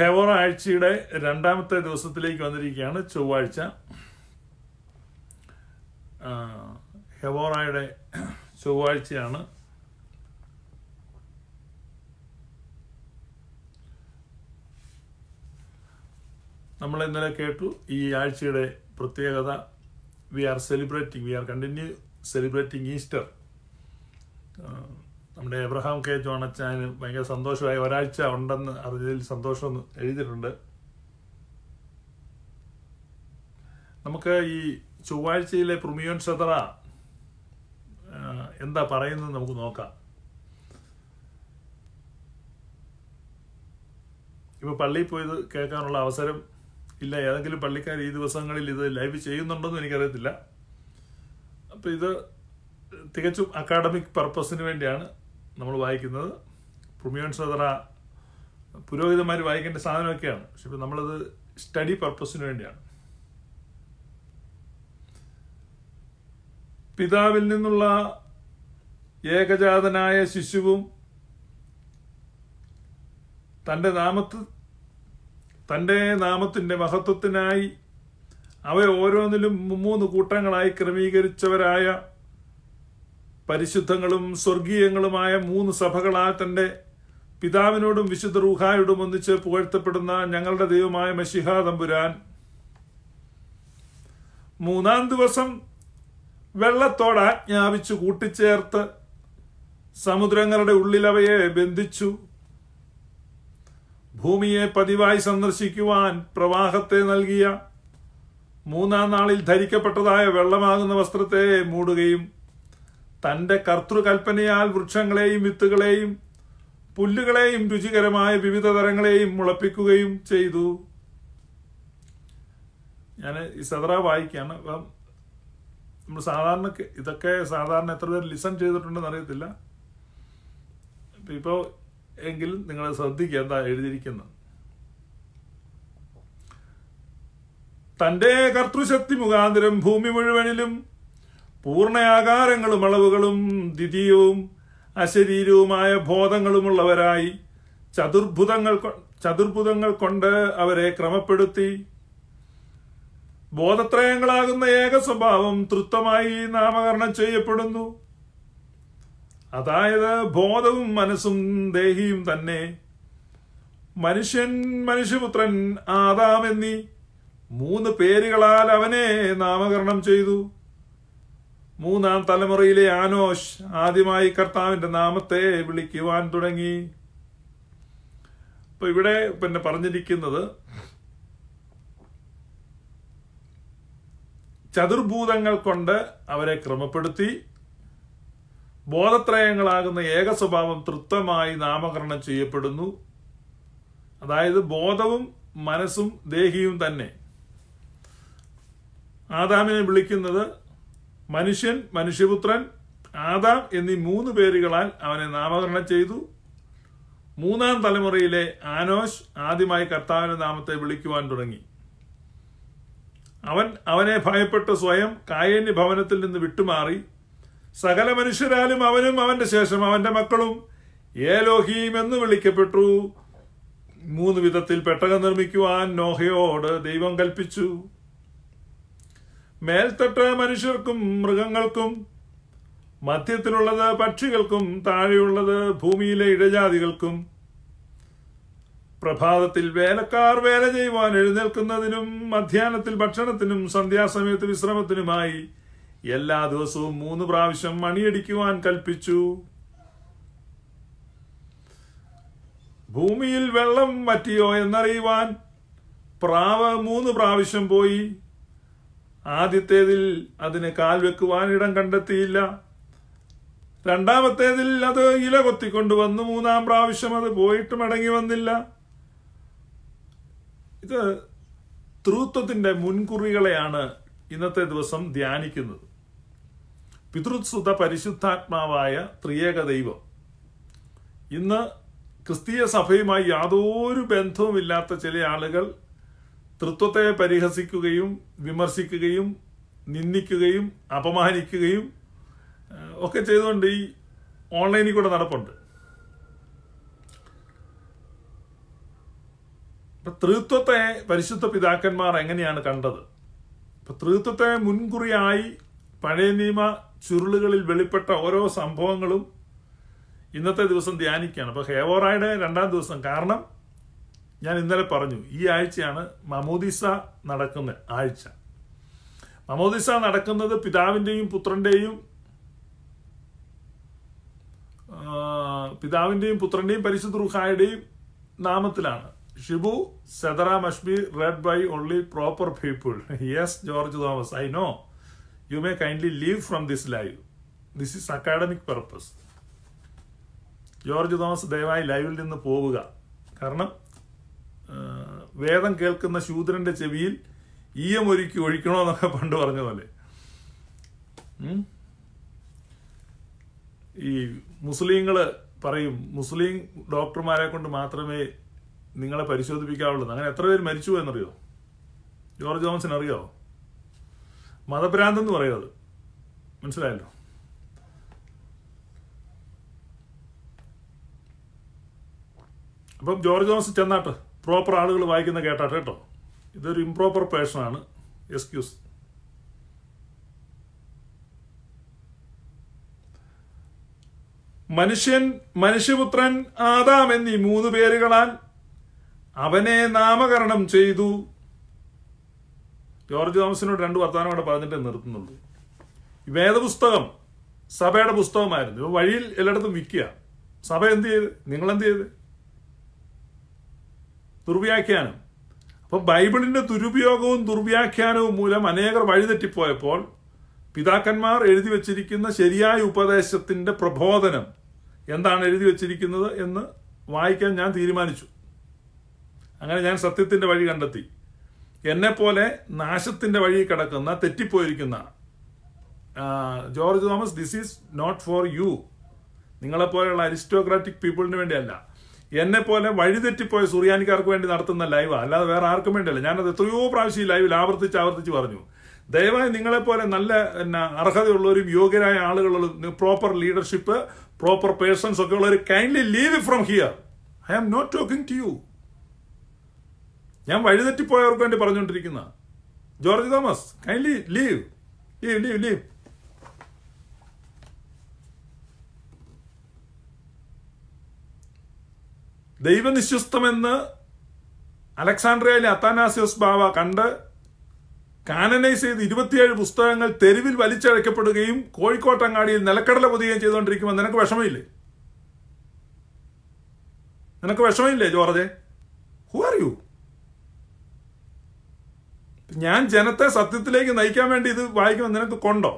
ഹെവോറ ആഴ്ചയുടെ രണ്ടാമത്തെ ദിവസത്തിലേക്ക് വന്നിരിക്കുകയാണ് ചൊവ്വാഴ്ച ഹെവോറയുടെ ചൊവ്വാഴ്ചയാണ് നമ്മൾ ഇന്നലെ കേട്ടു ഈ ആഴ്ചയുടെ പ്രത്യേകത we are celebrating we are continue celebrating Easter നമ്മുടെ എബ്രഹാം കെ ജോണച്ചാന് ഭയങ്കര സന്തോഷമായി ഒരാഴ്ച ഉണ്ടെന്ന് അറിഞ്ഞതിൽ സന്തോഷം എഴുതിയിട്ടുണ്ട് നമുക്ക് ഈ ചൊവ്വാഴ്ചയിലെ പ്രൊമിയോൻ ഷത്ര എന്താ പറയുന്നത് നമുക്ക് നോക്കാം ഇപ്പോൾ പള്ളിയിൽ പോയത് കേൾക്കാനുള്ള അവസരം ഇല്ല ഏതെങ്കിലും പള്ളിക്കാർ ഈ ദിവസങ്ങളിൽ ഇത് ലൈവ് ചെയ്യുന്നുണ്ടെന്ന് എനിക്കറിയത്തില്ല അപ്പോൾ ഇത് തികച്ചും അക്കാഡമിക് പർപ്പസിന് വേണ്ടിയാണ് നമ്മൾ വായിക്കുന്നത് പുണ്യവൻ സദറ പുരോഹിതന്മാർ വായിക്കേണ്ട സാധനമൊക്കെയാണ് പക്ഷെ ഇപ്പം നമ്മളത് സ്റ്റഡി പർപ്പസിന് വേണ്ടിയാണ് പിതാവിൽ നിന്നുള്ള ഏകജാതനായ ശിശുവും തൻ്റെ നാമത്ത് തൻ്റെ നാമത്തിൻ്റെ മഹത്വത്തിനായി അവ ഓരോന്നിലും മൂന്ന് കൂട്ടങ്ങളായി ക്രമീകരിച്ചവരായ പരിശുദ്ധങ്ങളും സ്വർഗീയങ്ങളുമായ മൂന്ന് സഭകളാൽ തന്റെ പിതാവിനോടും വിശുദ്ധ റൂഹായോടും ഒന്നിച്ച് പുകഴ്ത്തപ്പെടുന്ന ഞങ്ങളുടെ ദൈവമായ മഷിഹ തമ്പുരാൻ മൂന്നാം ദിവസം വെള്ളത്തോട് ആജ്ഞാപിച്ചു കൂട്ടിച്ചേർത്ത് സമുദ്രങ്ങളുടെ ഉള്ളിലവയെ ബന്ധിച്ചു ഭൂമിയെ പതിവായി സന്ദർശിക്കുവാൻ പ്രവാഹത്തെ നൽകിയ മൂന്നാം നാളിൽ ധരിക്കപ്പെട്ടതായ വെള്ളമാകുന്ന വസ്ത്രത്തെ മൂടുകയും തന്റെ കർത്തൃകൽപ്പനയാൽ വൃക്ഷങ്ങളെയും വിത്തുകളെയും പുല്ലുകളെയും രുചികരമായ വിവിധ തരങ്ങളെയും മുളപ്പിക്കുകയും ചെയ്തു ഞാൻ ഈ സദറ വായിക്കുകയാണ് അപ്പം നമ്മൾ സാധാരണ ഇതൊക്കെ സാധാരണ എത്ര പേര് ലിസൺ ചെയ്തിട്ടുണ്ടെന്ന് അറിയത്തില്ല ഇപ്പോൾ എങ്കിലും നിങ്ങൾ ശ്രദ്ധിക്കുക എന്താ എഴുതിയിരിക്കുന്നത് തൻ്റെ കർത്തൃശക്തി മുഖാന്തരം ഭൂമി മുഴുവനിലും പൂർണ്ണയാകാരങ്ങളും അളവുകളും ദ്വിതീയവും അശരീരവുമായ ബോധങ്ങളുമുള്ളവരായി ചതുർഭുതങ്ങൾ ചതുർഭുതങ്ങൾ കൊണ്ട് അവരെ ക്രമപ്പെടുത്തി ബോധത്രയങ്ങളാകുന്ന ഏക സ്വഭാവം തൃത്വമായി നാമകരണം ചെയ്യപ്പെടുന്നു അതായത് ബോധവും മനസ്സും ദേഹിയും തന്നെ മനുഷ്യൻ മനുഷ്യപുത്രൻ ആദാം എന്നീ മൂന്ന് പേരുകളാൽ അവനെ നാമകരണം ചെയ്തു മൂന്നാം തലമുറയിലെ ആനോഷ് ആദ്യമായി കർത്താവിന്റെ നാമത്തെ വിളിക്കുവാൻ തുടങ്ങി ഇപ്പൊ ഇവിടെ പിന്നെ പറഞ്ഞിരിക്കുന്നത് ചതുർഭൂതങ്ങൾ കൊണ്ട് അവരെ ക്രമപ്പെടുത്തി ബോധത്രയങ്ങളാകുന്ന ഏക സ്വഭാവം തൃപ്തമായി നാമകരണം ചെയ്യപ്പെടുന്നു അതായത് ബോധവും മനസ്സും ദേഹിയും തന്നെ ആദാമിനെ വിളിക്കുന്നത് മനുഷ്യൻ മനുഷ്യപുത്രൻ ആദാം എന്നീ മൂന്ന് പേരുകളാൽ അവനെ നാമകരണം ചെയ്തു മൂന്നാം തലമുറയിലെ ആനോഷ് ആദ്യമായി കർത്താവിന്റെ നാമത്തെ വിളിക്കുവാൻ തുടങ്ങി അവൻ അവനെ ഭയപ്പെട്ട സ്വയം കായന്യ ഭവനത്തിൽ നിന്ന് വിട്ടുമാറി സകല മനുഷ്യരാലും അവനും അവന്റെ ശേഷം അവന്റെ മക്കളും ഏലോഹീം എന്ന് വിളിക്കപ്പെട്ടു മൂന്ന് വിധത്തിൽ പെട്ടകം നിർമ്മിക്കുവാൻ നോഹയോട് ദൈവം കൽപ്പിച്ചു മേൽത്തട്ട് മനുഷ്യർക്കും മൃഗങ്ങൾക്കും മധ്യത്തിലുള്ളത് പക്ഷികൾക്കും താഴെയുള്ളത് ഭൂമിയിലെ ഇഴജാതികൾക്കും പ്രഭാതത്തിൽ വേലക്കാർ വേല ചെയ്യുവാൻ എഴുന്നേൽക്കുന്നതിനും മധ്യാഹ്നത്തിൽ ഭക്ഷണത്തിനും സന്ധ്യാസമയത്ത് വിശ്രമത്തിനുമായി എല്ലാ ദിവസവും മൂന്ന് പ്രാവശ്യം മണിയടിക്കുവാൻ കൽപ്പിച്ചു ഭൂമിയിൽ വെള്ളം വറ്റിയോ എന്നറിയുവാൻ പ്രാവ് മൂന്ന് പ്രാവശ്യം പോയി ആദ്യത്തേതിൽ അതിന് കാൽ വെക്കുവാൻ ഇടം കണ്ടെത്തിയില്ല രണ്ടാമത്തേതിൽ അത് ഇല വന്നു മൂന്നാം പ്രാവശ്യം അത് പോയിട്ട് മടങ്ങി വന്നില്ല ഇത് ത്രൂത്വത്തിന്റെ മുൻകുറികളെയാണ് ഇന്നത്തെ ദിവസം ധ്യാനിക്കുന്നത് പിതൃസുത പരിശുദ്ധാത്മാവായ ത്രിയേക ദൈവം ഇന്ന് ക്രിസ്തീയ സഭയുമായി യാതൊരു ബന്ധവുമില്ലാത്ത ചില ആളുകൾ തൃത്വത്തെ പരിഹസിക്കുകയും വിമർശിക്കുകയും നിന്ദിക്കുകയും അപമാനിക്കുകയും ഒക്കെ ചെയ്തുകൊണ്ട് ഈ ഓൺലൈനിൽ കൂടെ നടപ്പുണ്ട് ഇപ്പൊ തൃത്വത്തെ പരിശുദ്ധ പിതാക്കന്മാർ എങ്ങനെയാണ് കണ്ടത് ഇപ്പൊ തൃത്വത്തെ മുൻകുറിയായി പഴയ നിയമ ചുരുളുകളിൽ വെളിപ്പെട്ട ഓരോ സംഭവങ്ങളും ഇന്നത്തെ ദിവസം ധ്യാനിക്കുകയാണ് അപ്പൊ ഹേവോറായുടെ രണ്ടാം ദിവസം കാരണം ഞാൻ ഇന്നലെ പറഞ്ഞു ഈ ആഴ്ചയാണ് മമോദിസ നടക്കുന്ന ആഴ്ച മമോദിസ നടക്കുന്നത് പിതാവിൻ്റെയും പുത്രൻ്റെയും പിതാവിൻ്റെയും പുത്രൻ്റെയും പരിശുദ്ധ റുഹായുടെയും നാമത്തിലാണ് ഷിബു സെദറ മഷ്ബി read by only proper people yes George Thomas I know you may kindly leave from this live this is academic purpose George Thomas ദയവായി ലൈവിൽ നിന്ന് പോവുക കാരണം വേദം കേൾക്കുന്ന ശൂദ്രന്റെ ചെവിയിൽ ഈയം ഒരുക്കി ഒഴിക്കണമെന്നൊക്കെ പണ്ട് പറഞ്ഞ പോലെ ഈ മുസ്ലിങ്ങൾ പറയും മുസ്ലിം ഡോക്ടർമാരെ കൊണ്ട് മാത്രമേ നിങ്ങളെ പരിശോധിപ്പിക്കാവുള്ളൂ അങ്ങനെ എത്ര പേര് മരിച്ചു എന്നറിയോ ജോർജ് ജോൺസൺ അറിയോ മതഭ്രാന്തെന്ന് പറയോ അത് മനസ്സിലായല്ലോ അപ്പം ജോർജ് ജോൺസ് ചെന്നാട്ട് പ്രോപ്പർ ആളുകൾ വായിക്കുന്ന കേട്ടാ കേട്ടോ ഇതൊരു ഇംപ്രോപ്പർ ആണ് എക്സ്ക്യൂസ് മനുഷ്യൻ മനുഷ്യപുത്രൻ ആദാം എന്നീ മൂന്ന് പേരുകളാൽ അവനെ നാമകരണം ചെയ്തു ജോർജ് തോമസിനോട് രണ്ട് വർത്തമാനം അവിടെ പറഞ്ഞിട്ട് നിർത്തുന്നുണ്ട് വേദപുസ്തകം സഭയുടെ പുസ്തകമായിരുന്നു വഴിയിൽ എല്ലായിടത്തും വിൽക്കുക സഭ എന്ത് ചെയ്ത് നിങ്ങൾ എന്ത് ചെയ്ത് ദുർവ്യാഖ്യാനം അപ്പോൾ ബൈബിളിൻ്റെ ദുരുപയോഗവും ദുർവ്യാഖ്യാനവും മൂലം അനേകർ വഴിതെറ്റിപ്പോയപ്പോൾ പിതാക്കന്മാർ എഴുതി വച്ചിരിക്കുന്ന ശരിയായ ഉപദേശത്തിൻ്റെ പ്രബോധനം എന്താണ് എഴുതി വച്ചിരിക്കുന്നത് എന്ന് വായിക്കാൻ ഞാൻ തീരുമാനിച്ചു അങ്ങനെ ഞാൻ സത്യത്തിൻ്റെ വഴി കണ്ടെത്തി എന്നെപ്പോലെ നാശത്തിൻ്റെ വഴി കിടക്കുന്ന തെറ്റിപ്പോയിരിക്കുന്ന George Thomas this is not for you നിങ്ങളെപ്പോലെയുള്ള അരിസ്റ്റോക്രാറ്റിക് പീപ്പിളിന് വേണ്ടിയല്ല എന്നെ പോലെ വഴിതെറ്റിപ്പോയ സുറിയാനിക്കാർക്ക് വേണ്ടി നടത്തുന്ന ലൈവ് അല്ലാതെ വേറെ ആർക്കും വേണ്ടിയല്ല ഞാനത് എത്രയോ പ്രാവശ്യം ലൈവിൽ ആവർത്തിച്ച് ആവർത്തിച്ച് പറഞ്ഞു ദയവായി നിങ്ങളെപ്പോലെ നല്ല എന്നാ അർഹതയുള്ളവരും യോഗ്യരായ ആളുകളും പ്രോപ്പർ ലീഡർഷിപ്പ് പ്രോപ്പർ പേഴ്സൺസ് ഒക്കെ ഉള്ളവർ kindly leave from here I am not talking to you ഞാൻ വഴിതെറ്റിപ്പോയവർക്ക് വേണ്ടി പറഞ്ഞുകൊണ്ടിരിക്കുന്ന George Thomas kindly leave leave leave leave ദൈവനിശ്ചിസ്തമെന്ന് അലക്സാണ്ട്രിയയിലെ അത്താനാസിയോസ് ബാവ കണ്ട് കാനനൈസ് ചെയ്ത് ഇരുപത്തിയേഴ് പുസ്തകങ്ങൾ തെരുവിൽ വലിച്ചഴക്കപ്പെടുകയും കോഴിക്കോട്ടങ്ങാടിയിൽ നിലക്കടല പൊതുകയും ചെയ്തുകൊണ്ടിരിക്കുമ്പോൾ നിനക്ക് വിഷമമില്ലേ നിനക്ക് വിഷമമില്ലേ ജോർജെ ഹു ആർ യു ഞാൻ ജനത്തെ സത്യത്തിലേക്ക് നയിക്കാൻ വേണ്ടി ഇത് വായിക്കുമ്പോൾ നിനക്ക് കൊണ്ടോ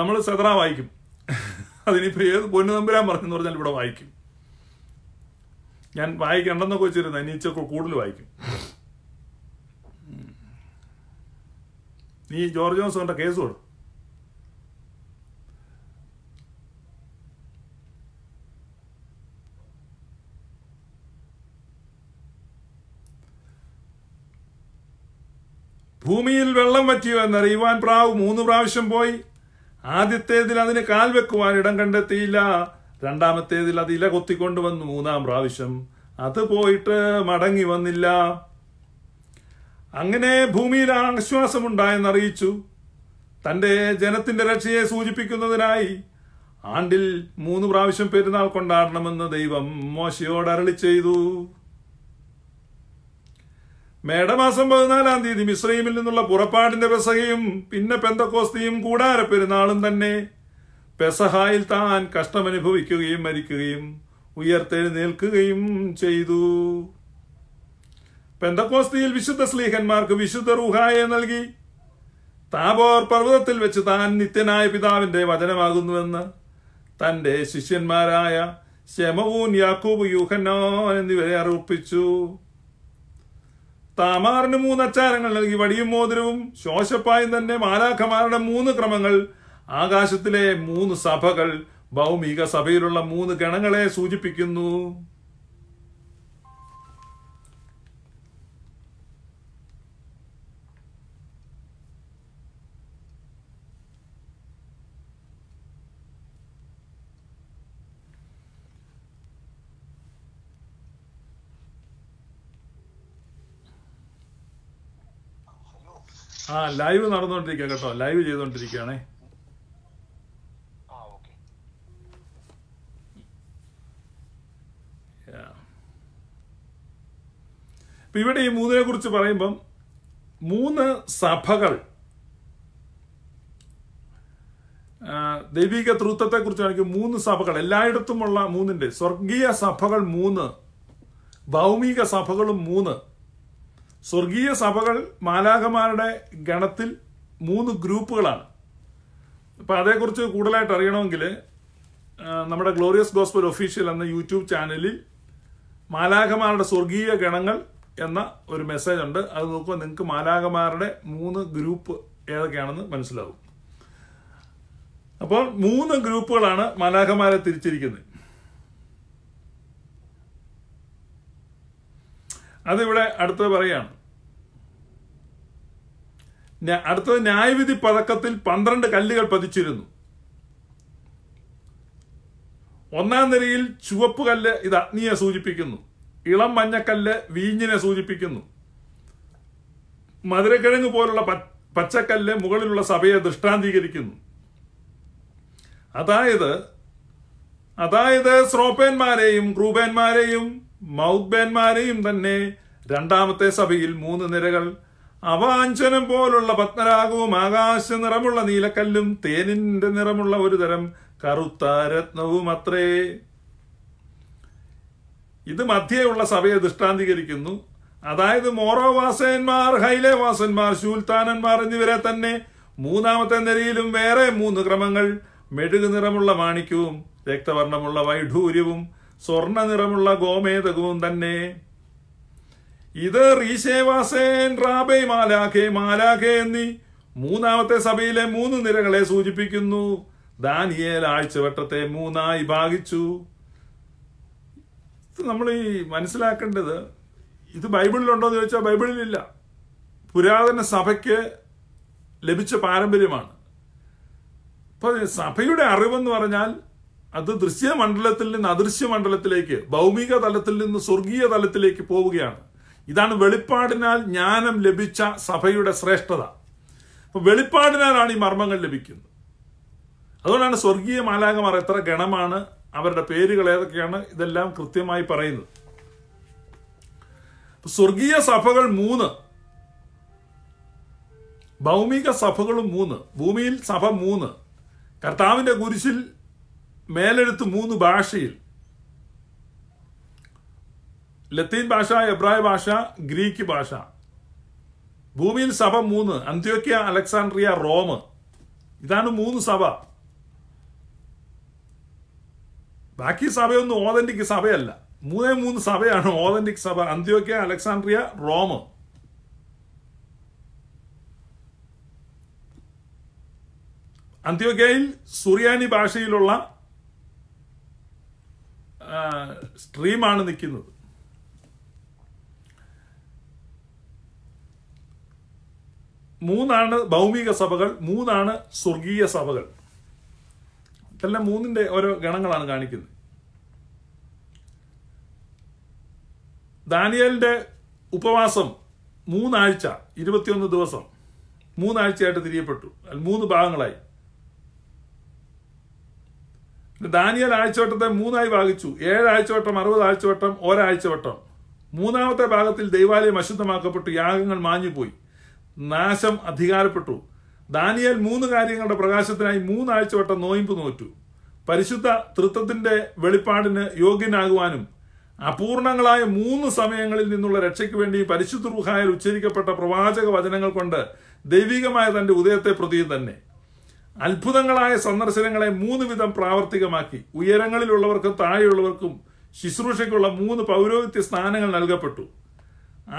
നമ്മൾ സെതറ വായിക്കും അതിനിപ്പോൾ ഏത് പൊന്നു നമ്പരാൻ പറഞ്ഞെന്ന് പറഞ്ഞാൽ ഇവിടെ വായിക്കും ഞാൻ വായിക്കണ്ടെന്നൊക്കെ വെച്ചിരുന്നു ഇച്ചൊക്കെ കൂടുതൽ വായിക്കും നീ ജോർജ് ജോൺസോന്റെ കേസ് കൊടു ഭൂമിയിൽ വെള്ളം പറ്റിയോ എന്നറിയുവാൻ പ്രാവ് മൂന്ന് പ്രാവശ്യം പോയി ആദ്യത്തേതിൽ അതിന് കാൽ വെക്കുവാൻ ഇടം കണ്ടെത്തിയില്ല രണ്ടാമത്തേതിൽ അത് ഇല കൊത്തിക്കൊണ്ട് വന്നു മൂന്നാം പ്രാവശ്യം അത് പോയിട്ട് മടങ്ങി വന്നില്ല അങ്ങനെ ഭൂമിയിൽ ആശ്വാസമുണ്ടായെന്ന് അറിയിച്ചു തന്റെ ജനത്തിന്റെ രക്ഷയെ സൂചിപ്പിക്കുന്നതിനായി ആണ്ടിൽ മൂന്ന് പ്രാവശ്യം പെരുന്നാൾ കൊണ്ടാടണമെന്ന് ദൈവം മോശയോട് അരളി ചെയ്തു മേടമാസം പതിനാലാം തീയതി മിശ്രീമിൽ നിന്നുള്ള പുറപ്പാടിന്റെ പെസഹയും പിന്നെ പെന്തക്കോസ്തിയും കൂടാര പെരുന്നാളും തന്നെ പെസഹായിൽ താൻ കഷ്ടമനുഭവിക്കുകയും മരിക്കുകയും ഉയർത്തെഴുന്നേൽക്കുകയും ചെയ്തു പെന്തക്കോസ്തിയിൽ വിശുദ്ധ സ്ലീഹന്മാർക്ക് വിശുദ്ധ റൂഹായെ നൽകി താബോർ പർവ്വതത്തിൽ വെച്ച് താൻ നിത്യനായ പിതാവിന്റെ വചനമാകുന്നുവെന്ന് തന്റെ ശിഷ്യന്മാരായ ശമവും യാക്കൂബ് യൂഹനോൻ എന്നിവരെ അറിയിപ്പിച്ചു താമാറിന് മൂന്ന് അച്ചാരങ്ങൾ നൽകി വടിയും മോതിരവും ശോശപ്പായും തന്നെ മാലാഖമാരുടെ മൂന്ന് ക്രമങ്ങൾ ആകാശത്തിലെ മൂന്ന് സഭകൾ ഭൗമിക സഭയിലുള്ള മൂന്ന് ഗണങ്ങളെ സൂചിപ്പിക്കുന്നു ആ ലൈവ് നടന്നുകൊണ്ടിരിക്കുക കേട്ടോ ലൈവ് ചെയ്തുകൊണ്ടിരിക്കുകയാണേ ഇപ്പം ഇവിടെ ഈ മൂന്നിനെ കുറിച്ച് പറയുമ്പം മൂന്ന് സഭകൾ ദൈവിക കുറിച്ച് ആണെങ്കിൽ മൂന്ന് സഭകൾ എല്ലായിടത്തുമുള്ള മൂന്നിന്റെ സ്വർഗീയ സഭകൾ മൂന്ന് ഭൗമിക സഭകളും മൂന്ന് സ്വർഗീയ സഭകൾ മാലാഖമാരുടെ ഗണത്തിൽ മൂന്ന് ഗ്രൂപ്പുകളാണ് അപ്പം അതേക്കുറിച്ച് കൂടുതലായിട്ട് അറിയണമെങ്കിൽ നമ്മുടെ ഗ്ലോറിയസ് ഗോസ്ബൽ ഒഫീഷ്യൽ എന്ന യൂട്യൂബ് ചാനലിൽ മാലാഖമാരുടെ സ്വർഗീയ ഗണങ്ങൾ എന്ന ഒരു മെസ്സേജ് ഉണ്ട് അത് നോക്കുമ്പോൾ നിങ്ങൾക്ക് മാലാഖമാരുടെ മൂന്ന് ഗ്രൂപ്പ് ഏതൊക്കെയാണെന്ന് മനസ്സിലാവും അപ്പോൾ മൂന്ന് ഗ്രൂപ്പുകളാണ് മാലാഖമാരെ തിരിച്ചിരിക്കുന്നത് അതിവിടെ അടുത്തത് പറയാണ് അടുത്തത് ന്യായവിധി പതക്കത്തിൽ പന്ത്രണ്ട് കല്ലുകൾ പതിച്ചിരുന്നു ഒന്നാം നിരയിൽ ചുവപ്പ് കല്ല് ഇത് അഗ്നിയെ സൂചിപ്പിക്കുന്നു ഇളം മഞ്ഞക്കല്ല് വീഞ്ഞിനെ സൂചിപ്പിക്കുന്നു മധുരക്കിഴങ്ങ് പോലുള്ള പച്ചക്കല്ല് മുകളിലുള്ള സഭയെ ദൃഷ്ടാന്തീകരിക്കുന്നു അതായത് അതായത് സ്രോപ്പേന്മാരെയും ക്രൂപേന്മാരെയും മൗദ്ബേന്മാരെയും തന്നെ രണ്ടാമത്തെ സഭയിൽ മൂന്ന് നിരകൾ അവാഞ്ചനം പോലുള്ള പത്മരാഗവും ആകാശ നിറമുള്ള നീലക്കല്ലും തേനിന്റെ നിറമുള്ള ഒരു തരം കറുത്ത രത്നവും അത്രേ ഇത് മധ്യയുള്ള സഭയെ ദൃഷ്ടാന്തീകരിക്കുന്നു അതായത് മോറോ വാസന്മാർ ഹൈലെ വാസന്മാർ ശൂൽത്താനന്മാർ എന്നിവരെ തന്നെ മൂന്നാമത്തെ നിരയിലും വേറെ മൂന്ന് ക്രമങ്ങൾ മെഴുക് നിറമുള്ള മാണിക്യവും രക്തവർണ്ണമുള്ള വൈഢൂര്യവും സ്വർണ്ണ നിറമുള്ള ഗോമേതകവും തന്നെ ഇത് റാബേ എന്നീ മൂന്നാമത്തെ സഭയിലെ മൂന്ന് നിരകളെ സൂചിപ്പിക്കുന്നു ദാനിയേൽ ആഴ്ചവട്ടത്തെ മൂന്നായി ഭാഗിച്ചു നമ്മൾ ഈ മനസ്സിലാക്കേണ്ടത് ഇത് ബൈബിളിലുണ്ടോ എന്ന് ചോദിച്ചാൽ ബൈബിളിലില്ല പുരാതന സഭയ്ക്ക് ലഭിച്ച പാരമ്പര്യമാണ് ഇപ്പൊ സഭയുടെ അറിവെന്ന് പറഞ്ഞാൽ അത് ദൃശ്യമണ്ഡലത്തിൽ നിന്ന് അദൃശ്യ മണ്ഡലത്തിലേക്ക് ഭൗമിക തലത്തിൽ നിന്ന് സ്വർഗീയ തലത്തിലേക്ക് പോവുകയാണ് ഇതാണ് വെളിപ്പാടിനാൽ ജ്ഞാനം ലഭിച്ച സഭയുടെ ശ്രേഷ്ഠത അപ്പൊ വെളിപ്പാടിനാലാണ് ഈ മർമ്മങ്ങൾ ലഭിക്കുന്നത് അതുകൊണ്ടാണ് സ്വർഗീയ മാലാകമാർ എത്ര ഗണമാണ് അവരുടെ പേരുകൾ ഏതൊക്കെയാണ് ഇതെല്ലാം കൃത്യമായി പറയുന്നത് സ്വർഗീയ സഭകൾ മൂന്ന് ഭൗമിക സഭകളും മൂന്ന് ഭൂമിയിൽ സഭ മൂന്ന് കർത്താവിന്റെ കുരിശിൽ മേലെടുത്ത് മൂന്ന് ഭാഷയിൽ ലത്തീൻ ഭാഷ എബ്രായ ഭാഷ ഗ്രീക്ക് ഭാഷ ഭൂമിയിൽ സഭ മൂന്ന് അന്ത്യോക്യ അലക്സാണ്ട്രിയ റോം ഇതാണ് മൂന്ന് സഭ ബാക്കി സഭയൊന്നും ഓതന്റിക് സഭയല്ല മൂന്നേ മൂന്ന് സഭയാണ് ഓതന്റിക് സഭ അന്ത്യോക്യ അലക്സാണ്ട്രിയ റോം അന്ത്യോക്യയിൽ സുറിയാനി ഭാഷയിലുള്ള സ്ട്രീമാണ് നിൽക്കുന്നത് മൂന്നാണ് ഭൗമിക സഭകൾ മൂന്നാണ് സ്വർഗീയ സഭകൾ ഇതെല്ലാം മൂന്നിന്റെ ഓരോ ഗണങ്ങളാണ് കാണിക്കുന്നത് ദാനിയലിന്റെ ഉപവാസം മൂന്നാഴ്ച ഇരുപത്തിയൊന്ന് ദിവസം മൂന്നാഴ്ചയായിട്ട് തിരിയപ്പെട്ടു മൂന്ന് ഭാഗങ്ങളായി ദാനിയൽ ആഴ്ചവട്ടത്തെ മൂന്നായി ഭാഗിച്ചു ഏഴ് ആഴ്ചവട്ടം അറുപത് ആഴ്ചവട്ടം ഒരാഴ്ചവട്ടം മൂന്നാമത്തെ ഭാഗത്തിൽ ദൈവാലയം അശുദ്ധമാക്കപ്പെട്ടു യാഗങ്ങൾ മാഞ്ഞുപോയി നാശം അധികാരപ്പെട്ടു ദാനിയൽ മൂന്ന് കാര്യങ്ങളുടെ പ്രകാശത്തിനായി മൂന്നാഴ്ച വട്ടം നോയിമ്പ് നോറ്റു പരിശുദ്ധ തൃത്വത്തിന്റെ വെളിപ്പാടിന് യോഗ്യനാകുവാനും അപൂർണങ്ങളായ മൂന്ന് സമയങ്ങളിൽ നിന്നുള്ള രക്ഷയ്ക്ക് വേണ്ടി പരിശുദ്ധ റുഹായിൽ ഉച്ചരിക്കപ്പെട്ട പ്രവാചക വചനങ്ങൾ കൊണ്ട് ദൈവികമായ തന്റെ ഉദയത്തെ പ്രതിയും തന്നെ അത്ഭുതങ്ങളായ സന്ദർശനങ്ങളെ മൂന്ന് വിധം പ്രാവർത്തികമാക്കി ഉയരങ്ങളിലുള്ളവർക്കും താഴെയുള്ളവർക്കും ശുശ്രൂഷയ്ക്കുള്ള മൂന്ന് പൗരോഹിത്യ സ്ഥാനങ്ങൾ നൽകപ്പെട്ടു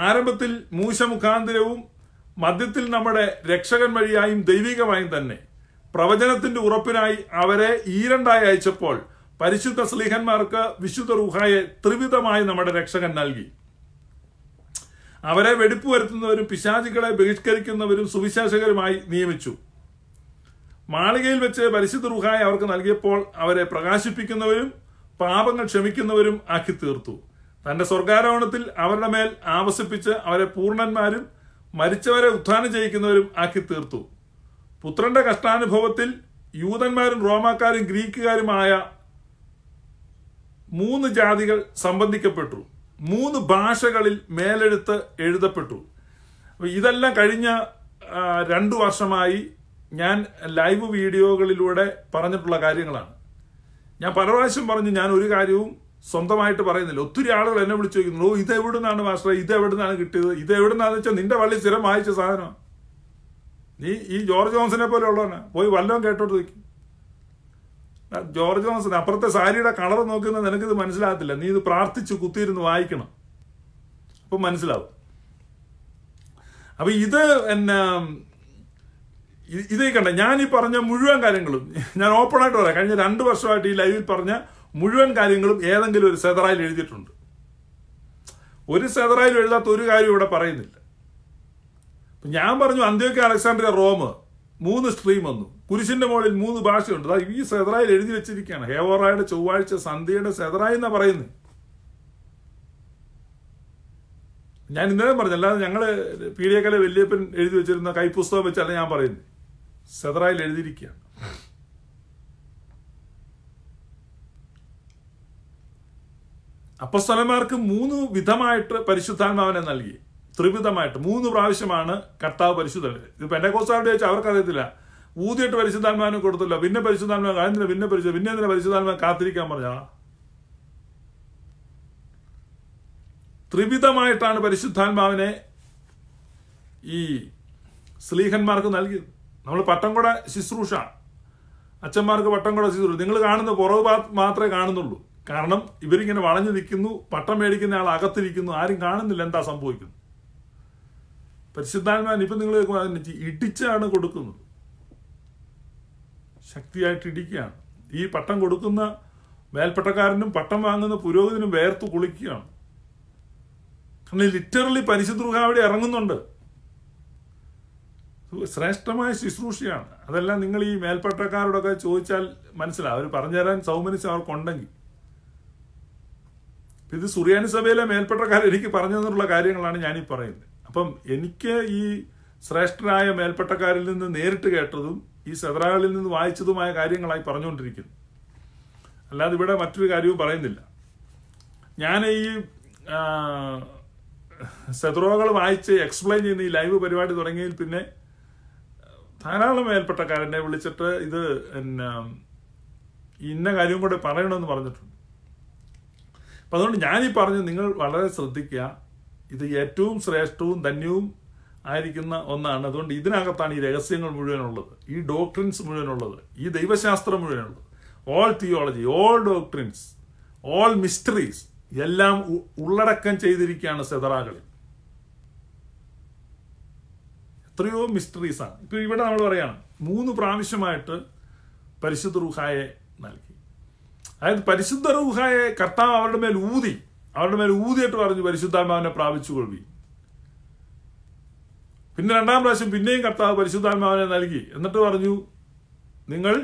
ആരംഭത്തിൽ മൂശ മദ്യത്തിൽ നമ്മുടെ രക്ഷകൻ വഴിയായും ദൈവികമായും തന്നെ പ്രവചനത്തിന്റെ ഉറപ്പിനായി അവരെ ഈരണ്ടായി അയച്ചപ്പോൾ പരിശുദ്ധ സ്ലീഹന്മാർക്ക് വിശുദ്ധ റുഹായെ ത്രിവിധമായി നമ്മുടെ രക്ഷകൻ നൽകി അവരെ വെടിപ്പ് വരുത്തുന്നവരും പിശാചികളെ ബഹിഷ്കരിക്കുന്നവരും സുവിശേഷകരുമായി നിയമിച്ചു മാളികയിൽ വെച്ച് പരിശുദ്ധ റുഹായെ അവർക്ക് നൽകിയപ്പോൾ അവരെ പ്രകാശിപ്പിക്കുന്നവരും പാപങ്ങൾ ക്ഷമിക്കുന്നവരും ആക്കി തീർത്തു തന്റെ സ്വർഗാരോഹണത്തിൽ അവരുടെ മേൽ ആവസിപ്പിച്ച് അവരെ പൂർണ്ണന്മാരും മരിച്ചവരെ ഉത്ഥാനം ചെയ്യിക്കുന്നവരും ആക്കി തീർത്തു പുത്രന്റെ കഷ്ടാനുഭവത്തിൽ യൂതന്മാരും റോമാക്കാരും ഗ്രീക്കുകാരുമായ മൂന്ന് ജാതികൾ സംബന്ധിക്കപ്പെട്ടു മൂന്ന് ഭാഷകളിൽ മേലെടുത്ത് എഴുതപ്പെട്ടു ഇതെല്ലാം കഴിഞ്ഞ രണ്ടു വർഷമായി ഞാൻ ലൈവ് വീഡിയോകളിലൂടെ പറഞ്ഞിട്ടുള്ള കാര്യങ്ങളാണ് ഞാൻ പല പ്രാവശ്യം പറഞ്ഞു ഞാൻ ഒരു കാര്യവും സ്വന്തമായിട്ട് പറയുന്നില്ല ഒത്തിരി ആളുകൾ എന്നെ വിളിച്ചു ചോദിക്കുന്നു ഓ ഇത് എവിടെ നിന്നാണ് മാസ്റ്റർ ഇത് എവിടെ നിന്നാണ് കിട്ടിയത് ഇത് എവിടെ നിന്നാന്ന് വെച്ചാൽ നിന്റെ വള്ളി സ്ഥിരം വായിച്ച സാധനമാണ് നീ ഈ ജോർജ് ജോൺസിനെ പോലെ ഉള്ളവനെ പോയി വല്ലതും കേട്ടോട്ട് നിൽക്കും ജോർജ് ജോൺസൺ അപ്പുറത്തെ സാരിയുടെ കളർ നോക്കുന്നത് നിനക്കിത് മനസ്സിലാകത്തില്ല നീ ഇത് പ്രാർത്ഥിച്ച് കുത്തിയിരുന്ന് വായിക്കണം അപ്പം മനസ്സിലാവും അപ്പം ഇത് എന്നാ ഇതേ കണ്ട ഞാൻ ഈ പറഞ്ഞ മുഴുവൻ കാര്യങ്ങളും ഞാൻ ഓപ്പണായിട്ട് പറയാം കഴിഞ്ഞ രണ്ട് വർഷമായിട്ട് ഈ ലൈവിൽ പറഞ്ഞ മുഴുവൻ കാര്യങ്ങളും ഏതെങ്കിലും ഒരു സെതറായിൽ എഴുതിയിട്ടുണ്ട് ഒരു സെതറായിൽ എഴുതാത്ത ഒരു കാര്യം ഇവിടെ പറയുന്നില്ല ഞാൻ പറഞ്ഞു അന്ത്യോക്യ അലക്സാണ്ടറിയ റോം മൂന്ന് സ്ട്രീം വന്നു കുരിശിന്റെ മുകളിൽ മൂന്ന് ഭാഷയുണ്ട് ഈ സെതറായിൽ എഴുതി വെച്ചിരിക്കുകയാണ് ഹേവോറായുടെ ചൊവ്വാഴ്ച സന്ധ്യയുടെ സെതറായി എന്നാ പറയുന്നത് ഞാൻ ഇന്നലെ പറഞ്ഞു അല്ലാതെ ഞങ്ങൾ പീഡിയക്കലെ വല്യപ്പൻ എഴുതി വെച്ചിരുന്ന കൈപ്പുസ്തകം വെച്ചല്ല ഞാൻ പറയുന്നത് സെതറായിൽ എഴുതിയിരിക്കുകയാണ് അപ്പസ്തലന്മാർക്ക് മൂന്ന് വിധമായിട്ട് പരിശുദ്ധാത്മാവിനെ നൽകി ത്രിവിധമായിട്ട് മൂന്ന് പ്രാവശ്യമാണ് കർത്താവ് പരിശുദ്ധൻ ഇത് പെൻഡകോസ്താവിടെ വെച്ചാൽ അവർക്കറിയത്തില്ല ഊതിയിട്ട് പരിശുദ്ധാത്മാവിനെ കൊടുത്തില്ല പിന്നെ പരിശുദ്ധാത്മാവ് കഴിഞ്ഞില്ല പിന്നെ പരിശുദ്ധ പിന്നെ എന്തിനാ പരിശുദ്ധാത്മാവ് കാത്തിരിക്കാൻ പറഞ്ഞാ ത്രിവിധമായിട്ടാണ് പരിശുദ്ധാത്മാവിനെ ഈ സ്ലീഹന്മാർക്ക് നൽകിയത് നമ്മൾ പട്ടംകുട ശുശ്രൂഷ അച്ഛന്മാർക്ക് പട്ടംകുട ശുശ്രൂഷ നിങ്ങൾ കാണുന്ന പുറവ് മാത്രമേ കാണുന്നുള്ളൂ കാരണം ഇവരിങ്ങനെ വളഞ്ഞു നിൽക്കുന്നു പട്ടം മേടിക്കുന്ന ആൾ അകത്തിരിക്കുന്നു ആരും കാണുന്നില്ല എന്താ സംഭവിക്കുന്നു പരിശുദ്ധാത്മാൻ ഇപ്പം നിങ്ങൾ ഇടിച്ചാണ് കൊടുക്കുന്നത് ശക്തിയായിട്ട് ഇടിക്കുകയാണ് ഈ പട്ടം കൊടുക്കുന്ന മേൽപ്പട്ടക്കാരനും പട്ടം വാങ്ങുന്ന പുരോഹിതനും വേർത്ത് കുളിക്കുകയാണ് കാരണം ലിറ്ററലി പരിശുദ്ധ അവിടെ ഇറങ്ങുന്നുണ്ട് ശ്രേഷ്ഠമായ ശുശ്രൂഷയാണ് അതെല്ലാം നിങ്ങൾ ഈ മേൽപ്പട്ടക്കാരോടൊക്കെ ചോദിച്ചാൽ മനസ്സിലാവും അവർ പറഞ്ഞുതരാൻ സൗമനിച്ച് അവർക്കുണ്ടെങ്കിൽ ഇത് സുറിയാനി സഭയിലെ മേൽപ്പെട്ടക്കാർ എനിക്ക് പറഞ്ഞു തന്നിട്ടുള്ള കാര്യങ്ങളാണ് ഞാനീ പറയുന്നത് അപ്പം എനിക്ക് ഈ ശ്രേഷ്ഠനായ മേൽപ്പെട്ടക്കാരിൽ നിന്ന് നേരിട്ട് കേട്ടതും ഈ സെതറാകളിൽ നിന്ന് വായിച്ചതുമായ കാര്യങ്ങളായി പറഞ്ഞുകൊണ്ടിരിക്കുന്നു അല്ലാതെ ഇവിടെ മറ്റൊരു കാര്യവും പറയുന്നില്ല ഞാൻ ഈ സെതറോകൾ വായിച്ച് എക്സ്പ്ലെയിൻ ചെയ്യുന്ന ഈ ലൈവ് പരിപാടി തുടങ്ങിയതിൽ പിന്നെ ധാരാളം മേൽപ്പെട്ടക്കാരനെ വിളിച്ചിട്ട് ഇത് എന്നാ ഇന്ന കാര്യം കൂടെ പറയണമെന്ന് പറഞ്ഞിട്ടുണ്ട് അപ്പം അതുകൊണ്ട് ഞാനീ പറഞ്ഞു നിങ്ങൾ വളരെ ശ്രദ്ധിക്കുക ഇത് ഏറ്റവും ശ്രേഷ്ഠവും ധന്യവും ആയിരിക്കുന്ന ഒന്നാണ് അതുകൊണ്ട് ഇതിനകത്താണ് ഈ രഹസ്യങ്ങൾ മുഴുവനുള്ളത് ഈ ഡോക്ട്രിൻസ് മുഴുവനുള്ളത് ഈ ദൈവശാസ്ത്രം മുഴുവനുള്ളത് all theology all doctrines all mysteries എല്ലാം ഉള്ളടക്കം ചെയ്തിരിക്കുകയാണ് സെതറാകളിൽ എത്രയോ മിസ്റ്ററീസാണ് ഇപ്പം ഇവിടെ നമ്മൾ പറയുകയാണ് മൂന്ന് പ്രാവശ്യമായിട്ട് പരിശുദ്ധ റുഹായെ നൽകി അതായത് പരിശുദ്ധ റൂഹായ കർത്താവ് അവരുടെ മേൽ ഊതി അവരുടെ മേൽ ഊതിയിട്ട് പറഞ്ഞു പരിശുദ്ധാത്മാവിനെ പ്രാപിച്ചു കൊള്ളി പിന്നെ രണ്ടാം പ്രാവശ്യം പിന്നെയും കർത്താവ് പരിശുദ്ധാത്മാവിനെ നൽകി എന്നിട്ട് പറഞ്ഞു നിങ്ങൾ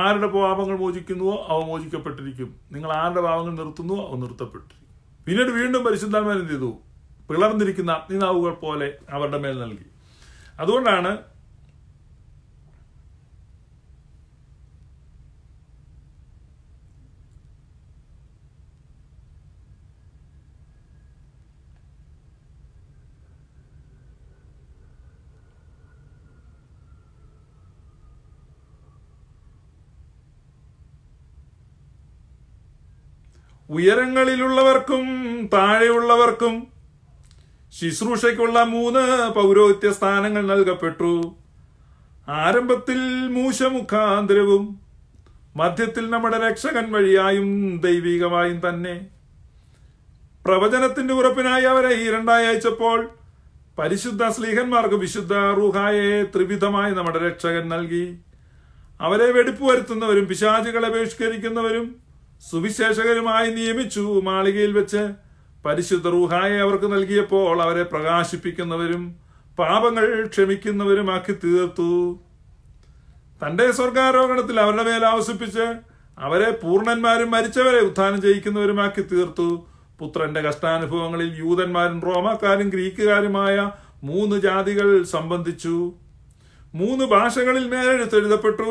ആരുടെ പാപങ്ങൾ മോചിക്കുന്നുവോ അവ മോചിക്കപ്പെട്ടിരിക്കും നിങ്ങൾ ആരുടെ പാപങ്ങൾ നിർത്തുന്നുവോ അവ നിർത്തപ്പെട്ടിരിക്കും പിന്നീട് വീണ്ടും പരിശുദ്ധാത്മാൻ ചെയ്തു പിളർന്നിരിക്കുന്ന അഗ്നിനാവുകൾ പോലെ അവരുടെ മേൽ നൽകി അതുകൊണ്ടാണ് ഉയരങ്ങളിലുള്ളവർക്കും താഴെയുള്ളവർക്കും ശുശ്രൂഷയ്ക്കുള്ള മൂന്ന് പൗരോഹിത്യ സ്ഥാനങ്ങൾ നൽകപ്പെട്ടു ആരംഭത്തിൽ മൂശമുഖാന്തരവും മധ്യത്തിൽ നമ്മുടെ രക്ഷകൻ വഴിയായും ദൈവികമായും തന്നെ പ്രവചനത്തിന്റെ ഉറപ്പിനായി അവരെ ഈരണ്ടായി അയച്ചപ്പോൾ പരിശുദ്ധ സ്ലീഹന്മാർക്ക് വിശുദ്ധ റൂഹായെ ത്രിവിധമായി നമ്മുടെ രക്ഷകൻ നൽകി അവരെ വെടിപ്പ് വരുത്തുന്നവരും പിശാചുകളെ ബഹിഷ്കരിക്കുന്നവരും സുവിശേഷകരുമായി നിയമിച്ചു മാളികയിൽ വെച്ച് പരിശുദ്ധ റൂഹായെ അവർക്ക് നൽകിയപ്പോൾ അവരെ പ്രകാശിപ്പിക്കുന്നവരും പാപങ്ങൾ ക്ഷമിക്കുന്നവരുമാക്കി തീർത്തു തന്റെ സ്വർഗാരോഹണത്തിൽ അവരുടെ മേൽ ആവസിപ്പിച്ച് അവരെ പൂർണ്ണന്മാരും മരിച്ചവരെ ഉത്ഥാനം ചെയ്യിക്കുന്നവരുമാക്കി തീർത്തു പുത്രന്റെ കഷ്ടാനുഭവങ്ങളിൽ യൂതന്മാരും റോമാക്കാരും ഗ്രീക്കുകാരുമായ മൂന്ന് ജാതികൾ സംബന്ധിച്ചു മൂന്ന് ഭാഷകളിൽ മേലെഴുത്തെഴുതപ്പെട്ടു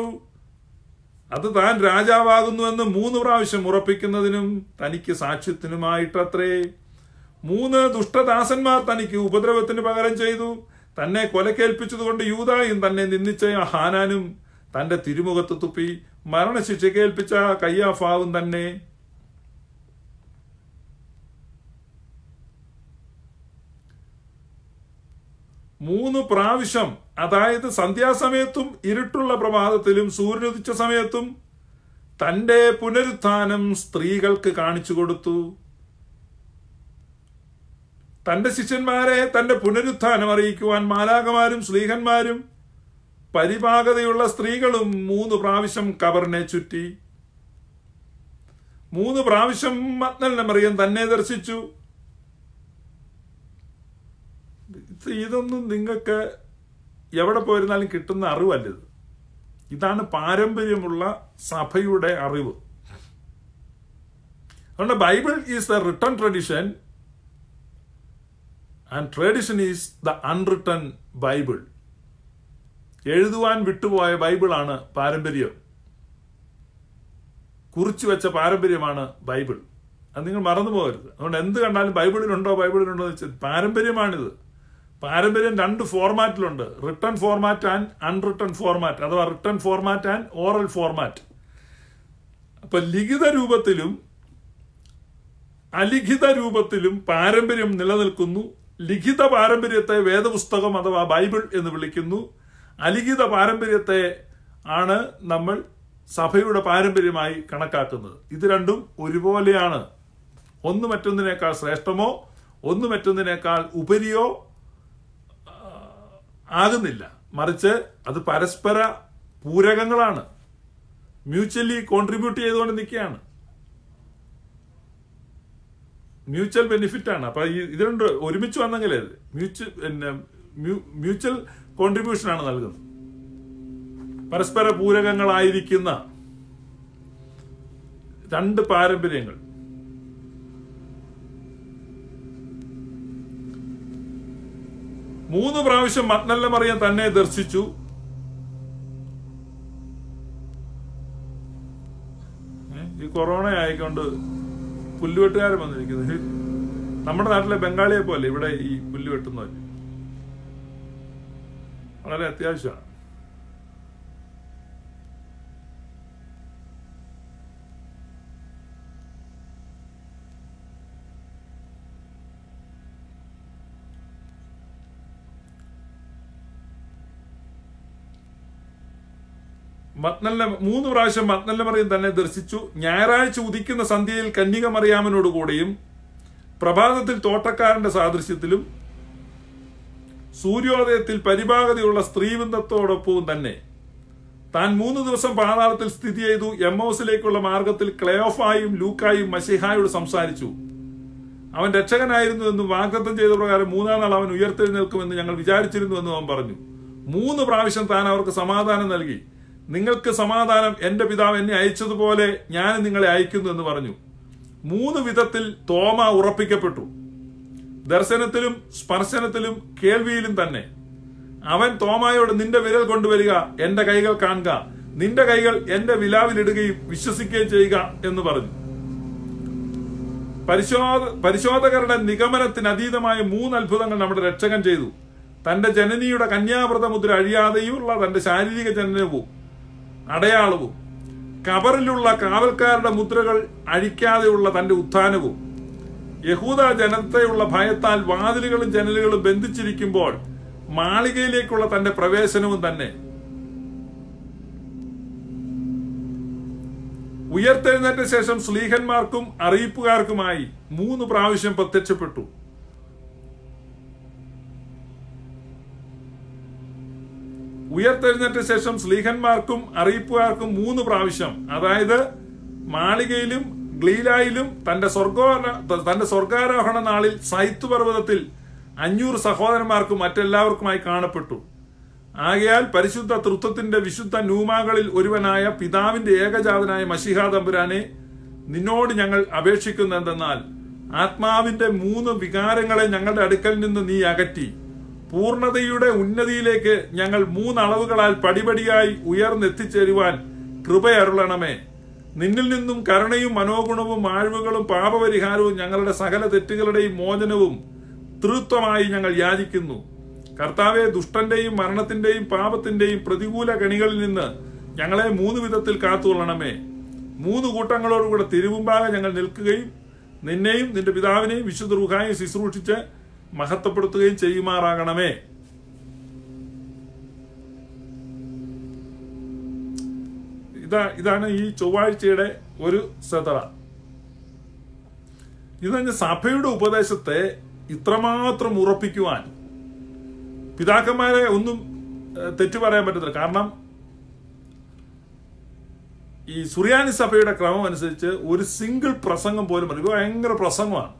അത് താൻ രാജാവാകുന്നുവെന്ന് മൂന്ന് പ്രാവശ്യം ഉറപ്പിക്കുന്നതിനും തനിക്ക് സാക്ഷ്യത്തിനുമായിട്ടത്രേ മൂന്ന് ദുഷ്ടദാസന്മാർ തനിക്ക് ഉപദ്രവത്തിന് പകരം ചെയ്തു തന്നെ കൊലക്കേൽപ്പിച്ചതുകൊണ്ട് യൂതായും തന്നെ നിന്ദിച്ച ഹാനാനും തന്റെ തിരുമുഖത്ത് തുപ്പി മരണശിക്ഷ കേൾപ്പിച്ച കയ്യാഫാവും തന്നെ മൂന്ന് പ്രാവശ്യം അതായത് സന്ധ്യാസമയത്തും ഇരുട്ടുള്ള പ്രഭാതത്തിലും സൂര്യനുദിച്ച സമയത്തും തന്റെ പുനരുത്ഥാനം സ്ത്രീകൾക്ക് കാണിച്ചു കൊടുത്തു തന്റെ ശിഷ്യന്മാരെ തന്റെ പുനരുത്ഥാനം അറിയിക്കുവാൻ മാലാകമാരും ശ്രീഹന്മാരും പരിപാകതയുള്ള സ്ത്രീകളും മൂന്ന് പ്രാവശ്യം കബറിനെ ചുറ്റി മൂന്ന് പ്രാവശ്യം മത്നൽ മറിയം തന്നെ ദർശിച്ചു ഇതൊന്നും നിങ്ങൾക്ക് എവിടെ പോയിരുന്നാലും കിട്ടുന്ന അറിവല്ല ഇത് ഇതാണ് പാരമ്പര്യമുള്ള സഭയുടെ അറിവ് അതുകൊണ്ട് Bible is the written tradition and tradition is the unwritten Bible എഴുതുവാൻ വിട്ടുപോയ ബൈബിളാണ് പാരമ്പര്യം കുറിച്ചു വെച്ച പാരമ്പര്യമാണ് ബൈബിൾ അത് നിങ്ങൾ മറന്നു പോകരുത് അതുകൊണ്ട് എന്ത് കണ്ടാലും ബൈബിളിലുണ്ടോ ബൈബിളിലുണ്ടോ എന്ന് വെച്ചാൽ പാരമ്പര്യമാണിത് പാരമ്പര്യം രണ്ട് ഫോർമാറ്റിലുണ്ട് written format and unwritten format അഥവാ written format and oral format അപ്പൊ ലിഖിത രൂപത്തിലും അലിഖിത രൂപത്തിലും പാരമ്പര്യം നിലനിൽക്കുന്നു ലിഖിത പാരമ്പര്യത്തെ വേദപുസ്തകം അഥവാ ബൈബിൾ എന്ന് വിളിക്കുന്നു അലിഖിത പാരമ്പര്യത്തെ ആണ് നമ്മൾ സഭയുടെ പാരമ്പര്യമായി കണക്കാക്കുന്നത് ഇത് രണ്ടും ഒരുപോലെയാണ് ഒന്ന് മറ്റൊന്നിനേക്കാൾ ശ്രേഷ്ഠമോ ഒന്ന് മറ്റൊന്നിനേക്കാൾ ഉപരിയോ ആകുന്നില്ല മറിച്ച് അത് പരസ്പര പൂരകങ്ങളാണ് മ്യൂച്വലി കോൺട്രിബ്യൂട്ട് ചെയ്തുകൊണ്ട് നിൽക്കുകയാണ് മ്യൂച്വൽ ബെനിഫിറ്റ് ആണ് അപ്പൊ ഈ ഇത് രണ്ട് ഒരുമിച്ച് വന്നെങ്കിൽ മ്യൂച്വൽ പിന്നെ മ്യൂച്വൽ കോൺട്രിബ്യൂഷൻ ആണ് നൽകുന്നത് പരസ്പര പൂരകങ്ങളായിരിക്കുന്ന രണ്ട് പാരമ്പര്യങ്ങൾ മൂന്ന് പ്രാവശ്യം മഗ്നല്ല മറിയ തന്നെ ദർശിച്ചു ഈ കൊറോണ ആയിക്കൊണ്ട് പുല്ലുവെട്ടുകാരൻ വന്നിരിക്കുന്നത് നമ്മുടെ നാട്ടിലെ ബംഗാളിയെ പോലെ ഇവിടെ ഈ പുല്ലുവെട്ടുന്നവർ വളരെ അത്യാവശ്യമാണ് മത്നല്ല മൂന്ന് പ്രാവശ്യം മത്നല്ല മറിയം തന്നെ ദർശിച്ചു ഞായറാഴ്ച ഉദിക്കുന്ന സന്ധ്യയിൽ കന്യക മറിയാമനോടുകൂടെയും പ്രഭാതത്തിൽ തോട്ടക്കാരന്റെ സാദൃശ്യത്തിലും സൂര്യോദയത്തിൽ പരിഭാഗതയുള്ള സ്ത്രീബന്ധത്തോടൊപ്പവും തന്നെ താൻ മൂന്ന് ദിവസം പാതാളത്തിൽ സ്ഥിതി ചെയ്തു എമ്മോസിലേക്കുള്ള മാർഗത്തിൽ ക്ലേഓഫായും ലൂക്കായും മഷിഹായോട് സംസാരിച്ചു അവൻ രക്ഷകനായിരുന്നു എന്നും വാഗ്ദത്തം ചെയ്ത പ്രകാരം മൂന്നാം നാൾ അവൻ ഉയർത്തെഴുന്നേൽക്കുമെന്ന് ഞങ്ങൾ വിചാരിച്ചിരുന്നു എന്ന് അവൻ പറഞ്ഞു മൂന്ന് പ്രാവശ്യം താൻ അവർക്ക് സമാധാനം നൽകി നിങ്ങൾക്ക് സമാധാനം എൻ്റെ പിതാവ് എന്നെ അയച്ചതുപോലെ ഞാൻ നിങ്ങളെ അയക്കുന്നു എന്ന് പറഞ്ഞു മൂന്ന് വിധത്തിൽ തോമ ഉറപ്പിക്കപ്പെട്ടു ദർശനത്തിലും സ്പർശനത്തിലും കേൾവിയിലും തന്നെ അവൻ തോമായോട് നിന്റെ വിരൽ കൊണ്ടുവരിക എന്റെ കൈകൾ കാണുക നിന്റെ കൈകൾ എന്റെ വിലാവിലിടുകയും വിശ്വസിക്കുകയും ചെയ്യുക എന്ന് പറഞ്ഞു പരിശോധ പരിശോധകരുടെ നിഗമനത്തിന് അതീതമായ മൂന്ന് അത്ഭുതങ്ങൾ നമ്മുടെ രക്ഷകൻ ചെയ്തു തന്റെ ജനനിയുടെ കന്യാവ്രത മുദ്ര അഴിയാതെയുള്ള തന്റെ ശാരീരിക ജനനവും അടയാളവും കബറിലുള്ള കാവൽക്കാരുടെ മുദ്രകൾ അഴിക്കാതെയുള്ള തന്റെ ഉത്ഥാനവും യഹൂദ ജനതയുള്ള ഭയത്താൽ വാതിലുകളും ജനലുകളും ബന്ധിച്ചിരിക്കുമ്പോൾ മാളികയിലേക്കുള്ള തന്റെ പ്രവേശനവും തന്നെ ഉയർത്തെഴുന്നേറ്റ ശേഷം സ്ലീഹന്മാർക്കും അറിയിപ്പുകാർക്കുമായി മൂന്ന് പ്രാവശ്യം പ്രത്യക്ഷപ്പെട്ടു ഉയർത്തെഴുന്നേറ്റ ശേഷം സ്ലീഹന്മാർക്കും അറിയിപ്പുകാർക്കും മൂന്ന് പ്രാവശ്യം അതായത് മാളികയിലും ഗ്ലീലായിലും തന്റെ സ്വർഗോ തന്റെ സ്വർഗാരോഹണ നാളിൽ സൈത്തു പർവ്വതത്തിൽ അഞ്ഞൂറ് സഹോദരന്മാർക്കും മറ്റെല്ലാവർക്കുമായി കാണപ്പെട്ടു ആകയാൽ പരിശുദ്ധ തൃത്വത്തിന്റെ വിശുദ്ധ നൂമാകളിൽ ഒരുവനായ പിതാവിന്റെ ഏകജാതനായ മഷിഹാ തമ്പുരാനെ നിന്നോട് ഞങ്ങൾ അപേക്ഷിക്കുന്ന എന്തെന്നാൽ ആത്മാവിന്റെ മൂന്ന് വികാരങ്ങളെ ഞങ്ങളുടെ അടുക്കൽ നിന്ന് നീ അകറ്റി പൂർണതയുടെ ഉന്നതിയിലേക്ക് ഞങ്ങൾ മൂന്നളവുകളാൽ പടിപടിയായി ഉയർന്നെത്തിച്ചേരുവാൻ കൃപയരുളണമേ നിന്നിൽ നിന്നും കരുണയും മനോഗുണവും ആഴ്വുകളും പാപപരിഹാരവും ഞങ്ങളുടെ സകല തെറ്റുകളുടെയും മോചനവും തൃത്വമായി ഞങ്ങൾ യാചിക്കുന്നു കർത്താവെ ദുഷ്ടന്റെയും മരണത്തിന്റെയും പാപത്തിന്റെയും പ്രതികൂല കണികളിൽ നിന്ന് ഞങ്ങളെ മൂന്ന് വിധത്തിൽ കാത്തുകൊള്ളണമേ മൂന്ന് കൂട്ടങ്ങളോടുകൂടെ തിരുവുമ്പാകെ ഞങ്ങൾ നിൽക്കുകയും നിന്നെയും നിന്റെ പിതാവിനെയും വിശുദ്ധ റുഹായും ശുശ്രൂഷിച്ച് മഹത്വപ്പെടുത്തുകയും ചെയ്യുമാറാകണമേ ഇതാ ഇതാണ് ഈ ചൊവ്വാഴ്ചയുടെ ഒരു സതറ ഇത് തന്നെ സഭയുടെ ഉപദേശത്തെ ഇത്രമാത്രം ഉറപ്പിക്കുവാൻ പിതാക്കന്മാരെ ഒന്നും തെറ്റു പറയാൻ പറ്റത്തില്ല കാരണം ഈ സുറിയാനി സഭയുടെ ക്രമം അനുസരിച്ച് ഒരു സിംഗിൾ പ്രസംഗം പോലും പറയും ഭയങ്കര പ്രസംഗമാണ്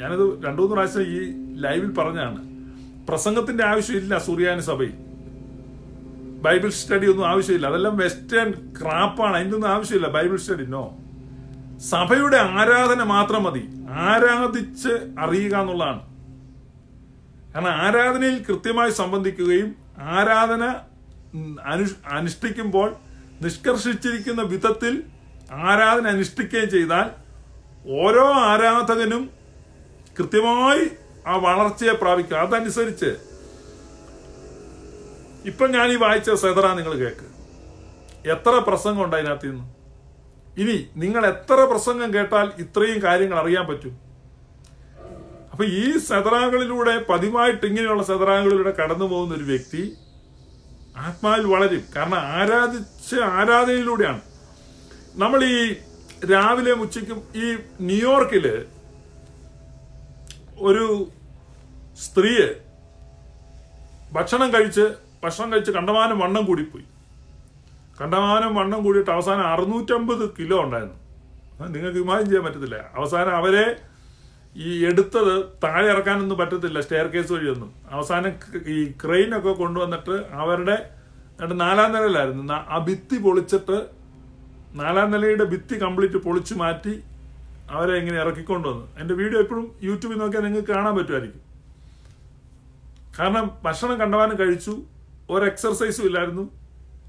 ഞാനത് രണ്ടു മൂന്ന് പ്രാവശ്യം ഈ ലൈവിൽ പറഞ്ഞാണ് പ്രസംഗത്തിന്റെ ആവശ്യമില്ല സൂര്യാന സഭയിൽ ബൈബിൾ സ്റ്റഡി ഒന്നും ആവശ്യമില്ല അതെല്ലാം വെസ്റ്റേൺ ക്രാപ്പാണ് അതിൻ്റെ ഒന്നും ആവശ്യമില്ല ബൈബിൾ സ്റ്റഡി നോ സഭയുടെ ആരാധന മാത്രം മതി ആരാധിച്ച് അറിയുക എന്നുള്ളതാണ് കാരണം ആരാധനയിൽ കൃത്യമായി സംബന്ധിക്കുകയും ആരാധന അനു അനുഷ്ഠിക്കുമ്പോൾ നിഷ്കർഷിച്ചിരിക്കുന്ന വിധത്തിൽ ആരാധന അനുഷ്ഠിക്കുകയും ചെയ്താൽ ഓരോ ആരാധകനും കൃത്യമായി ആ വളർച്ചയെ പ്രാപിക്കുക അതനുസരിച്ച് ഇപ്പം ഞാൻ ഈ വായിച്ച സെതറ നിങ്ങൾ കേൾക്ക് എത്ര പ്രസംഗം ഉണ്ട് അതിനകത്ത് നിന്ന് ഇനി നിങ്ങൾ എത്ര പ്രസംഗം കേട്ടാൽ ഇത്രയും കാര്യങ്ങൾ അറിയാൻ പറ്റും അപ്പൊ ഈ സെതറകളിലൂടെ പതിവായിട്ട് ഇങ്ങനെയുള്ള സെതറകളിലൂടെ കടന്നു പോകുന്ന ഒരു വ്യക്തി ആത്മാവിൽ വളരും കാരണം ആരാധിച്ച ആരാധനയിലൂടെയാണ് നമ്മൾ ഈ രാവിലെ ഉച്ചയ്ക്കും ഈ ന്യൂയോർക്കില് ഒരു സ്ത്രീയെ ഭക്ഷണം കഴിച്ച് ഭക്ഷണം കഴിച്ച് കണ്ടമാനം വണ്ണം കൂടിപ്പോയി കണ്ടമാനം വണ്ണം കൂടിയിട്ട് അവസാനം അറുന്നൂറ്റമ്പത് കിലോ ഉണ്ടായിരുന്നു നിങ്ങൾക്ക് വിമാനം ചെയ്യാൻ പറ്റത്തില്ല അവസാനം അവരെ ഈ എടുത്തത് താഴെ ഇറക്കാനൊന്നും പറ്റത്തില്ല സ്റ്റെയർ കേസ് വഴിയൊന്നും അവസാനം ഈ ക്രെയിനൊക്കെ കൊണ്ടുവന്നിട്ട് അവരുടെ നാലാം നിലയിലായിരുന്നു ആ ഭിത്തി പൊളിച്ചിട്ട് നാലാം നിലയുടെ ഭിത്തി കംപ്ലീറ്റ് പൊളിച്ചു മാറ്റി അവരെ ഇങ്ങനെ ഇറക്കിക്കൊണ്ടുവന്നു എൻ്റെ വീഡിയോ എപ്പോഴും യൂട്യൂബിൽ നോക്കിയാൽ നിങ്ങൾക്ക് കാണാൻ പറ്റുമായിരിക്കും കാരണം ഭക്ഷണം കണ്ടവാനും കഴിച്ചു ഒരു എക്സർസൈസും ഇല്ലായിരുന്നു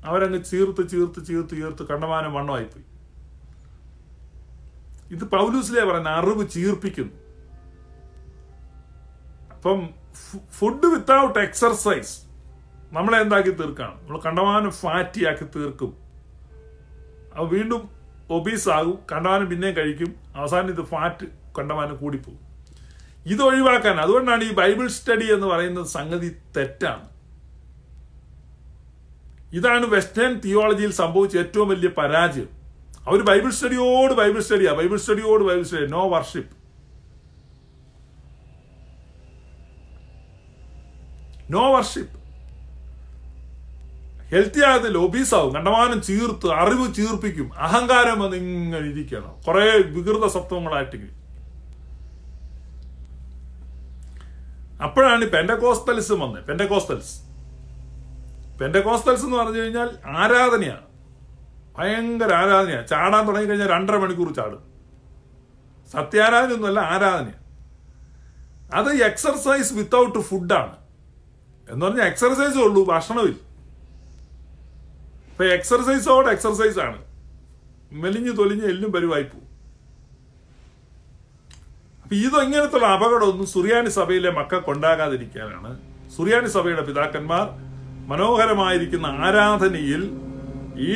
അവരങ്ങ് ചീർത്ത് ചീർത്ത് ചീർത്ത് ചീർത്ത് കണ്ടമാനം വണ്ണമായിപ്പോയി ഇത് പൗലൂസിലെ പറയുന്ന അറിവ് ചീർപ്പിക്കുന്നു അപ്പം ഫുഡ് വിത്തൗട്ട് എക്സർസൈസ് നമ്മളെ എന്താക്കി തീർക്കാണ് നമ്മൾ കണ്ടമാനം ആക്കി തീർക്കും അപ്പൊ വീണ്ടും ഒബീസാകും കണ്ടവാനും പിന്നെയും കഴിക്കും അവസാനം ഇത് ഫാറ്റ് കണ്ടവാനും കൂടിപ്പോകും ഇത് ഒഴിവാക്കാൻ അതുകൊണ്ടാണ് ഈ ബൈബിൾ സ്റ്റഡി എന്ന് പറയുന്ന സംഗതി തെറ്റാണ് ഇതാണ് വെസ്റ്റേൺ തിയോളജിയിൽ സംഭവിച്ച ഏറ്റവും വലിയ പരാജയം അവർ ബൈബിൾ സ്റ്റഡിയോട് ബൈബിൾ സ്റ്റഡിയാ ബൈബിൾ സ്റ്റഡിയോട് Bible study no worship no worship healthy ആകുന്ന ലോബീസാവും കണ്ടമാനം ചീർത്ത് അറിവ് ചീർപ്പിക്കും അഹങ്കാരം വന്ന് ഇങ്ങനെ ഇരിക്കണം കുറെ വികൃത സത്വങ്ങളായിട്ടെങ്കിൽ അപ്പോഴാണ് പെൻഡക്കോസ്തൽസ് വന്നത് പെൻഡക്കോസ്തൽസ് പെൻഡക്കോസ്തൽസ് എന്ന് പറഞ്ഞു കഴിഞ്ഞാൽ ആരാധനയാണ് ഭയങ്കര ആരാധനയാണ് ചാടാൻ തുടങ്ങി കഴിഞ്ഞാൽ രണ്ടര മണിക്കൂർ ചാടും ഒന്നുമല്ല ആരാധനയാണ് അത് എക്സർസൈസ് വിത്തൌട്ട് ഫുഡാണ് എന്ന് പറഞ്ഞാൽ എക്സർസൈസേ ഉള്ളൂ ഭക്ഷണമില്ല അപ്പൊ എക്സർസൈസോട് എക്സർസൈസ് ആണ് മെലിഞ്ഞു തൊലിഞ്ഞ് എല്ലും പരുവായി പോവും അപ്പൊ ഇതെങ്ങനത്തുള്ള അപകടമൊന്നും സുറിയാനി സഭയിലെ കൊണ്ടാകാതിരിക്കാനാണ് സുറിയാനി സഭയുടെ പിതാക്കന്മാർ മനോഹരമായിരിക്കുന്ന ആരാധനയിൽ ഈ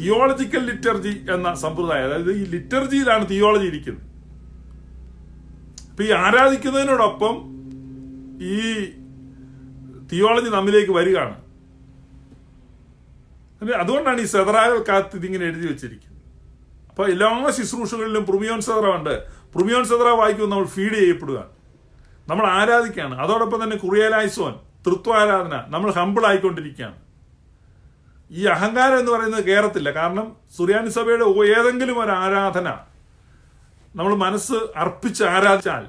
തിയോളജിക്കൽ ലിറ്റർജി എന്ന സമ്പ്രദായം അതായത് ഈ ലിറ്റർജിയിലാണ് തിയോളജി ഇരിക്കുന്നത് അപ്പൊ ഈ ആരാധിക്കുന്നതിനോടൊപ്പം ഈ തിയോളജി നമ്മിലേക്ക് വരികയാണ് അതുകൊണ്ടാണ് ഈ സെതറാകൾക്കകത്ത് ഇതിങ്ങനെ എഴുതി വെച്ചിരിക്കുന്നത് അപ്പോൾ എല്ലാ ശുശ്രൂഷകളിലും പ്രുമിയോൻ സെതറ ഉണ്ട് പ്രുമിയോൻ സെതറ വായിക്കുമ്പോൾ നമ്മൾ ഫീഡ് ചെയ്യപ്പെടുക നമ്മൾ ആരാധിക്കുകയാണ് അതോടൊപ്പം തന്നെ കുറിയലായിസോൻ തൃത്വ ആരാധന നമ്മൾ ഹമ്പിൾ ആയിക്കൊണ്ടിരിക്കുകയാണ് ഈ അഹങ്കാരം എന്ന് പറയുന്നത് കയറത്തില്ല കാരണം സുറിയാനി സഭയുടെ ഏതെങ്കിലും ഒരു ആരാധന നമ്മൾ മനസ്സ് അർപ്പിച്ച് ആരാധിച്ചാൽ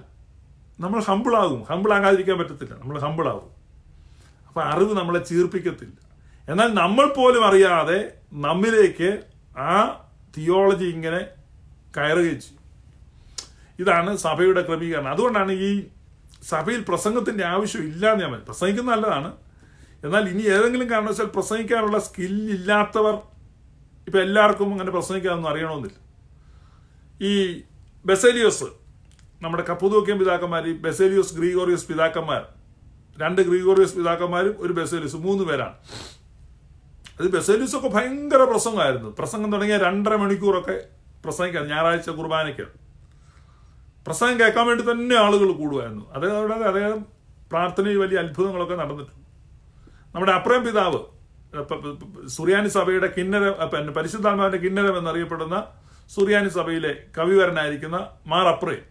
നമ്മൾ ഹമ്പിളാകും ഹമ്പിളാകാതിരിക്കാൻ പറ്റത്തില്ല നമ്മൾ ഹമ്പിളാകും അപ്പം അറിവ് നമ്മളെ ചീർപ്പിക്കത്തില്ല എന്നാൽ നമ്മൾ പോലും അറിയാതെ നമ്മിലേക്ക് ആ തിയോളജി ഇങ്ങനെ കയറുകയും ചെയ്യും ഇതാണ് സഭയുടെ ക്രമീകരണം അതുകൊണ്ടാണ് ഈ സഭയിൽ പ്രസംഗത്തിൻ്റെ ആവശ്യം ഇല്ല എന്ന് ഞാൻ പ്രസംഗിക്കുന്നത് നല്ലതാണ് എന്നാൽ ഇനി ഏതെങ്കിലും കാരണവശാൽ പ്രസംഗിക്കാനുള്ള സ്കില്ലില്ലാത്തവർ ഇപ്പം എല്ലാവർക്കും അങ്ങനെ പ്രസംഗിക്കാമെന്ന് അറിയണമെന്നില്ല ഈ ബെസേലിയോസ് നമ്മുടെ കപ്പുതൂക്കിയം പിതാക്കന്മാർ ഈ ബെസേലിയോസ് ഗ്രീഗോറിയസ് പിതാക്കന്മാർ രണ്ട് ഗ്രീഗോറിയസ് പിതാക്കന്മാരും ഒരു ബെസേലിയോസ് മൂന്ന് പേരാണ് അത് ബെസേലിസൊക്കെ ഭയങ്കര പ്രസംഗമായിരുന്നു പ്രസംഗം തുടങ്ങിയ രണ്ടര മണിക്കൂറൊക്കെ പ്രസംഗിക്കാൻ ഞായറാഴ്ച കുർബാനയ്ക്ക് പ്രസംഗം കേൾക്കാൻ വേണ്ടി തന്നെ ആളുകൾ കൂടുമായിരുന്നു അതോടെ അദ്ദേഹം പ്രാർത്ഥനയിൽ വലിയ അത്ഭുതങ്ങളൊക്കെ നടന്നിട്ടുണ്ട് നമ്മുടെ അപ്രയം പിതാവ് സുറിയാനി സഭയുടെ കിന്നര പിന്നെ പരിശുദ്ധാത്മാവിന്റെ കിന്നരം എന്നറിയപ്പെടുന്ന സുറിയാനി സഭയിലെ കവിവരനായിരിക്കുന്ന മാർ അപ്രയം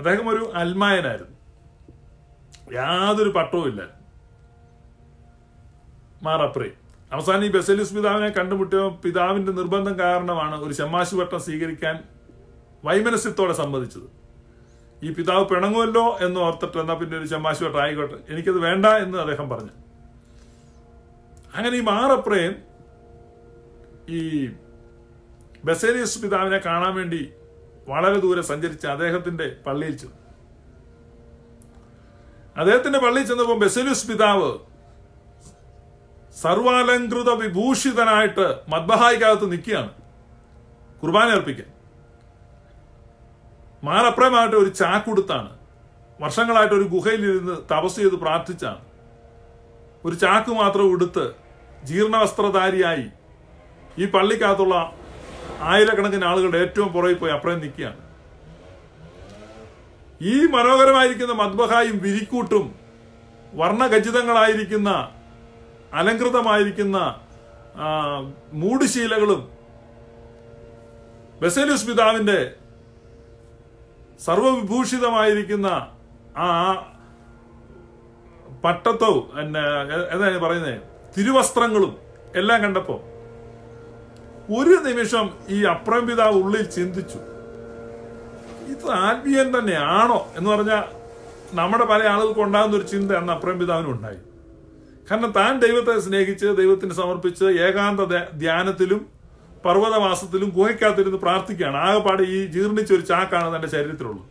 അദ്ദേഹം ഒരു അൽമായനായിരുന്നു യാതൊരു പട്ടവും ഇല്ലായിരുന്നു മാറാപ്രി അവസാനം ഈ ബസലിസ് പിതാവിനെ കണ്ടുമുട്ടിയ പിതാവിന്റെ നിർബന്ധം കാരണമാണ് ഒരു ശമാശി വട്ടം സ്വീകരിക്കാൻ വൈമനസ്യത്തോടെ സമ്മതിച്ചത് ഈ പിതാവ് പിണങ്ങുമല്ലോ എന്ന് ഓർത്തിട്ട് എന്നാൽ പിന്നെ ഒരു ചമ്മാശി വട്ടം ആയിക്കോട്ടെ എനിക്കത് വേണ്ട എന്ന് അദ്ദേഹം പറഞ്ഞു അങ്ങനെ ഈ മാറപ്രയം ഈ ബസേലിയസ് പിതാവിനെ കാണാൻ വേണ്ടി വളരെ ദൂരെ സഞ്ചരിച്ച് അദ്ദേഹത്തിന്റെ പള്ളിയിൽ ചെന്നു അദ്ദേഹത്തിന്റെ പള്ളിയിൽ ചെന്നപ്പോൾ ബസേലിയസ് പിതാവ് സർവാലങ്കൃത വിഭൂഷിതനായിട്ട് മദ്ബഹായിക്കകത്ത് നിൽക്കുകയാണ് കുർബാന അർപ്പിക്കാൻ മാറപ്രമായിട്ട് ഒരു ചാക്കുടുത്താണ് വർഷങ്ങളായിട്ട് ഒരു ഗുഹയിലിരുന്ന് തപസ് ചെയ്ത് പ്രാർത്ഥിച്ചാണ് ഒരു ചാക്ക് മാത്രം ഉടുത്ത് ജീർണവസ്ത്രധാരിയായി ഈ പള്ളിക്കകത്തുള്ള ആയിരക്കണക്കിന് ആളുകളുടെ ഏറ്റവും പുറകിൽ പോയി അപ്രയം നിൽക്കുകയാണ് ഈ മനോഹരമായിരിക്കുന്ന മദ്ബഹായും വിരിക്കൂട്ടും വർണ്ണഖചിതങ്ങളായിരിക്കുന്ന അലങ്കൃതമായിരിക്കുന്ന മൂടുശീലകളും ബസേലിയസ് പിതാവിന്റെ സർവവിഭൂഷിതമായിരിക്കുന്ന ആ പട്ടത്തവും എന്താണ് പറയുന്നത് തിരുവസ്ത്രങ്ങളും എല്ലാം കണ്ടപ്പോൾ ഒരു നിമിഷം ഈ അപ്രം പിതാവ് ഉള്ളിൽ ചിന്തിച്ചു ഇത് ആത്മീയൻ തന്നെയാണോ എന്ന് പറഞ്ഞാൽ നമ്മുടെ പല ആളുകൾക്ക് ഉണ്ടാകുന്ന ഒരു ചിന്ത അന്ന് അപ്രം പിതാവിനും ഉണ്ടായി കാരണം താൻ ദൈവത്തെ സ്നേഹിച്ച് ദൈവത്തിന് സമർപ്പിച്ച് ഏകാന്ത ധ്യാനത്തിലും പർവ്വതവാസത്തിലും ഗുഹയ്ക്കകത്തിരുന്ന് പ്രാർത്ഥിക്കുകയാണ് ആകെപ്പാട് ഈ ജീർണിച്ചൊരു ചാക്കാണ് തന്റെ ശരീരത്തിലുള്ളത്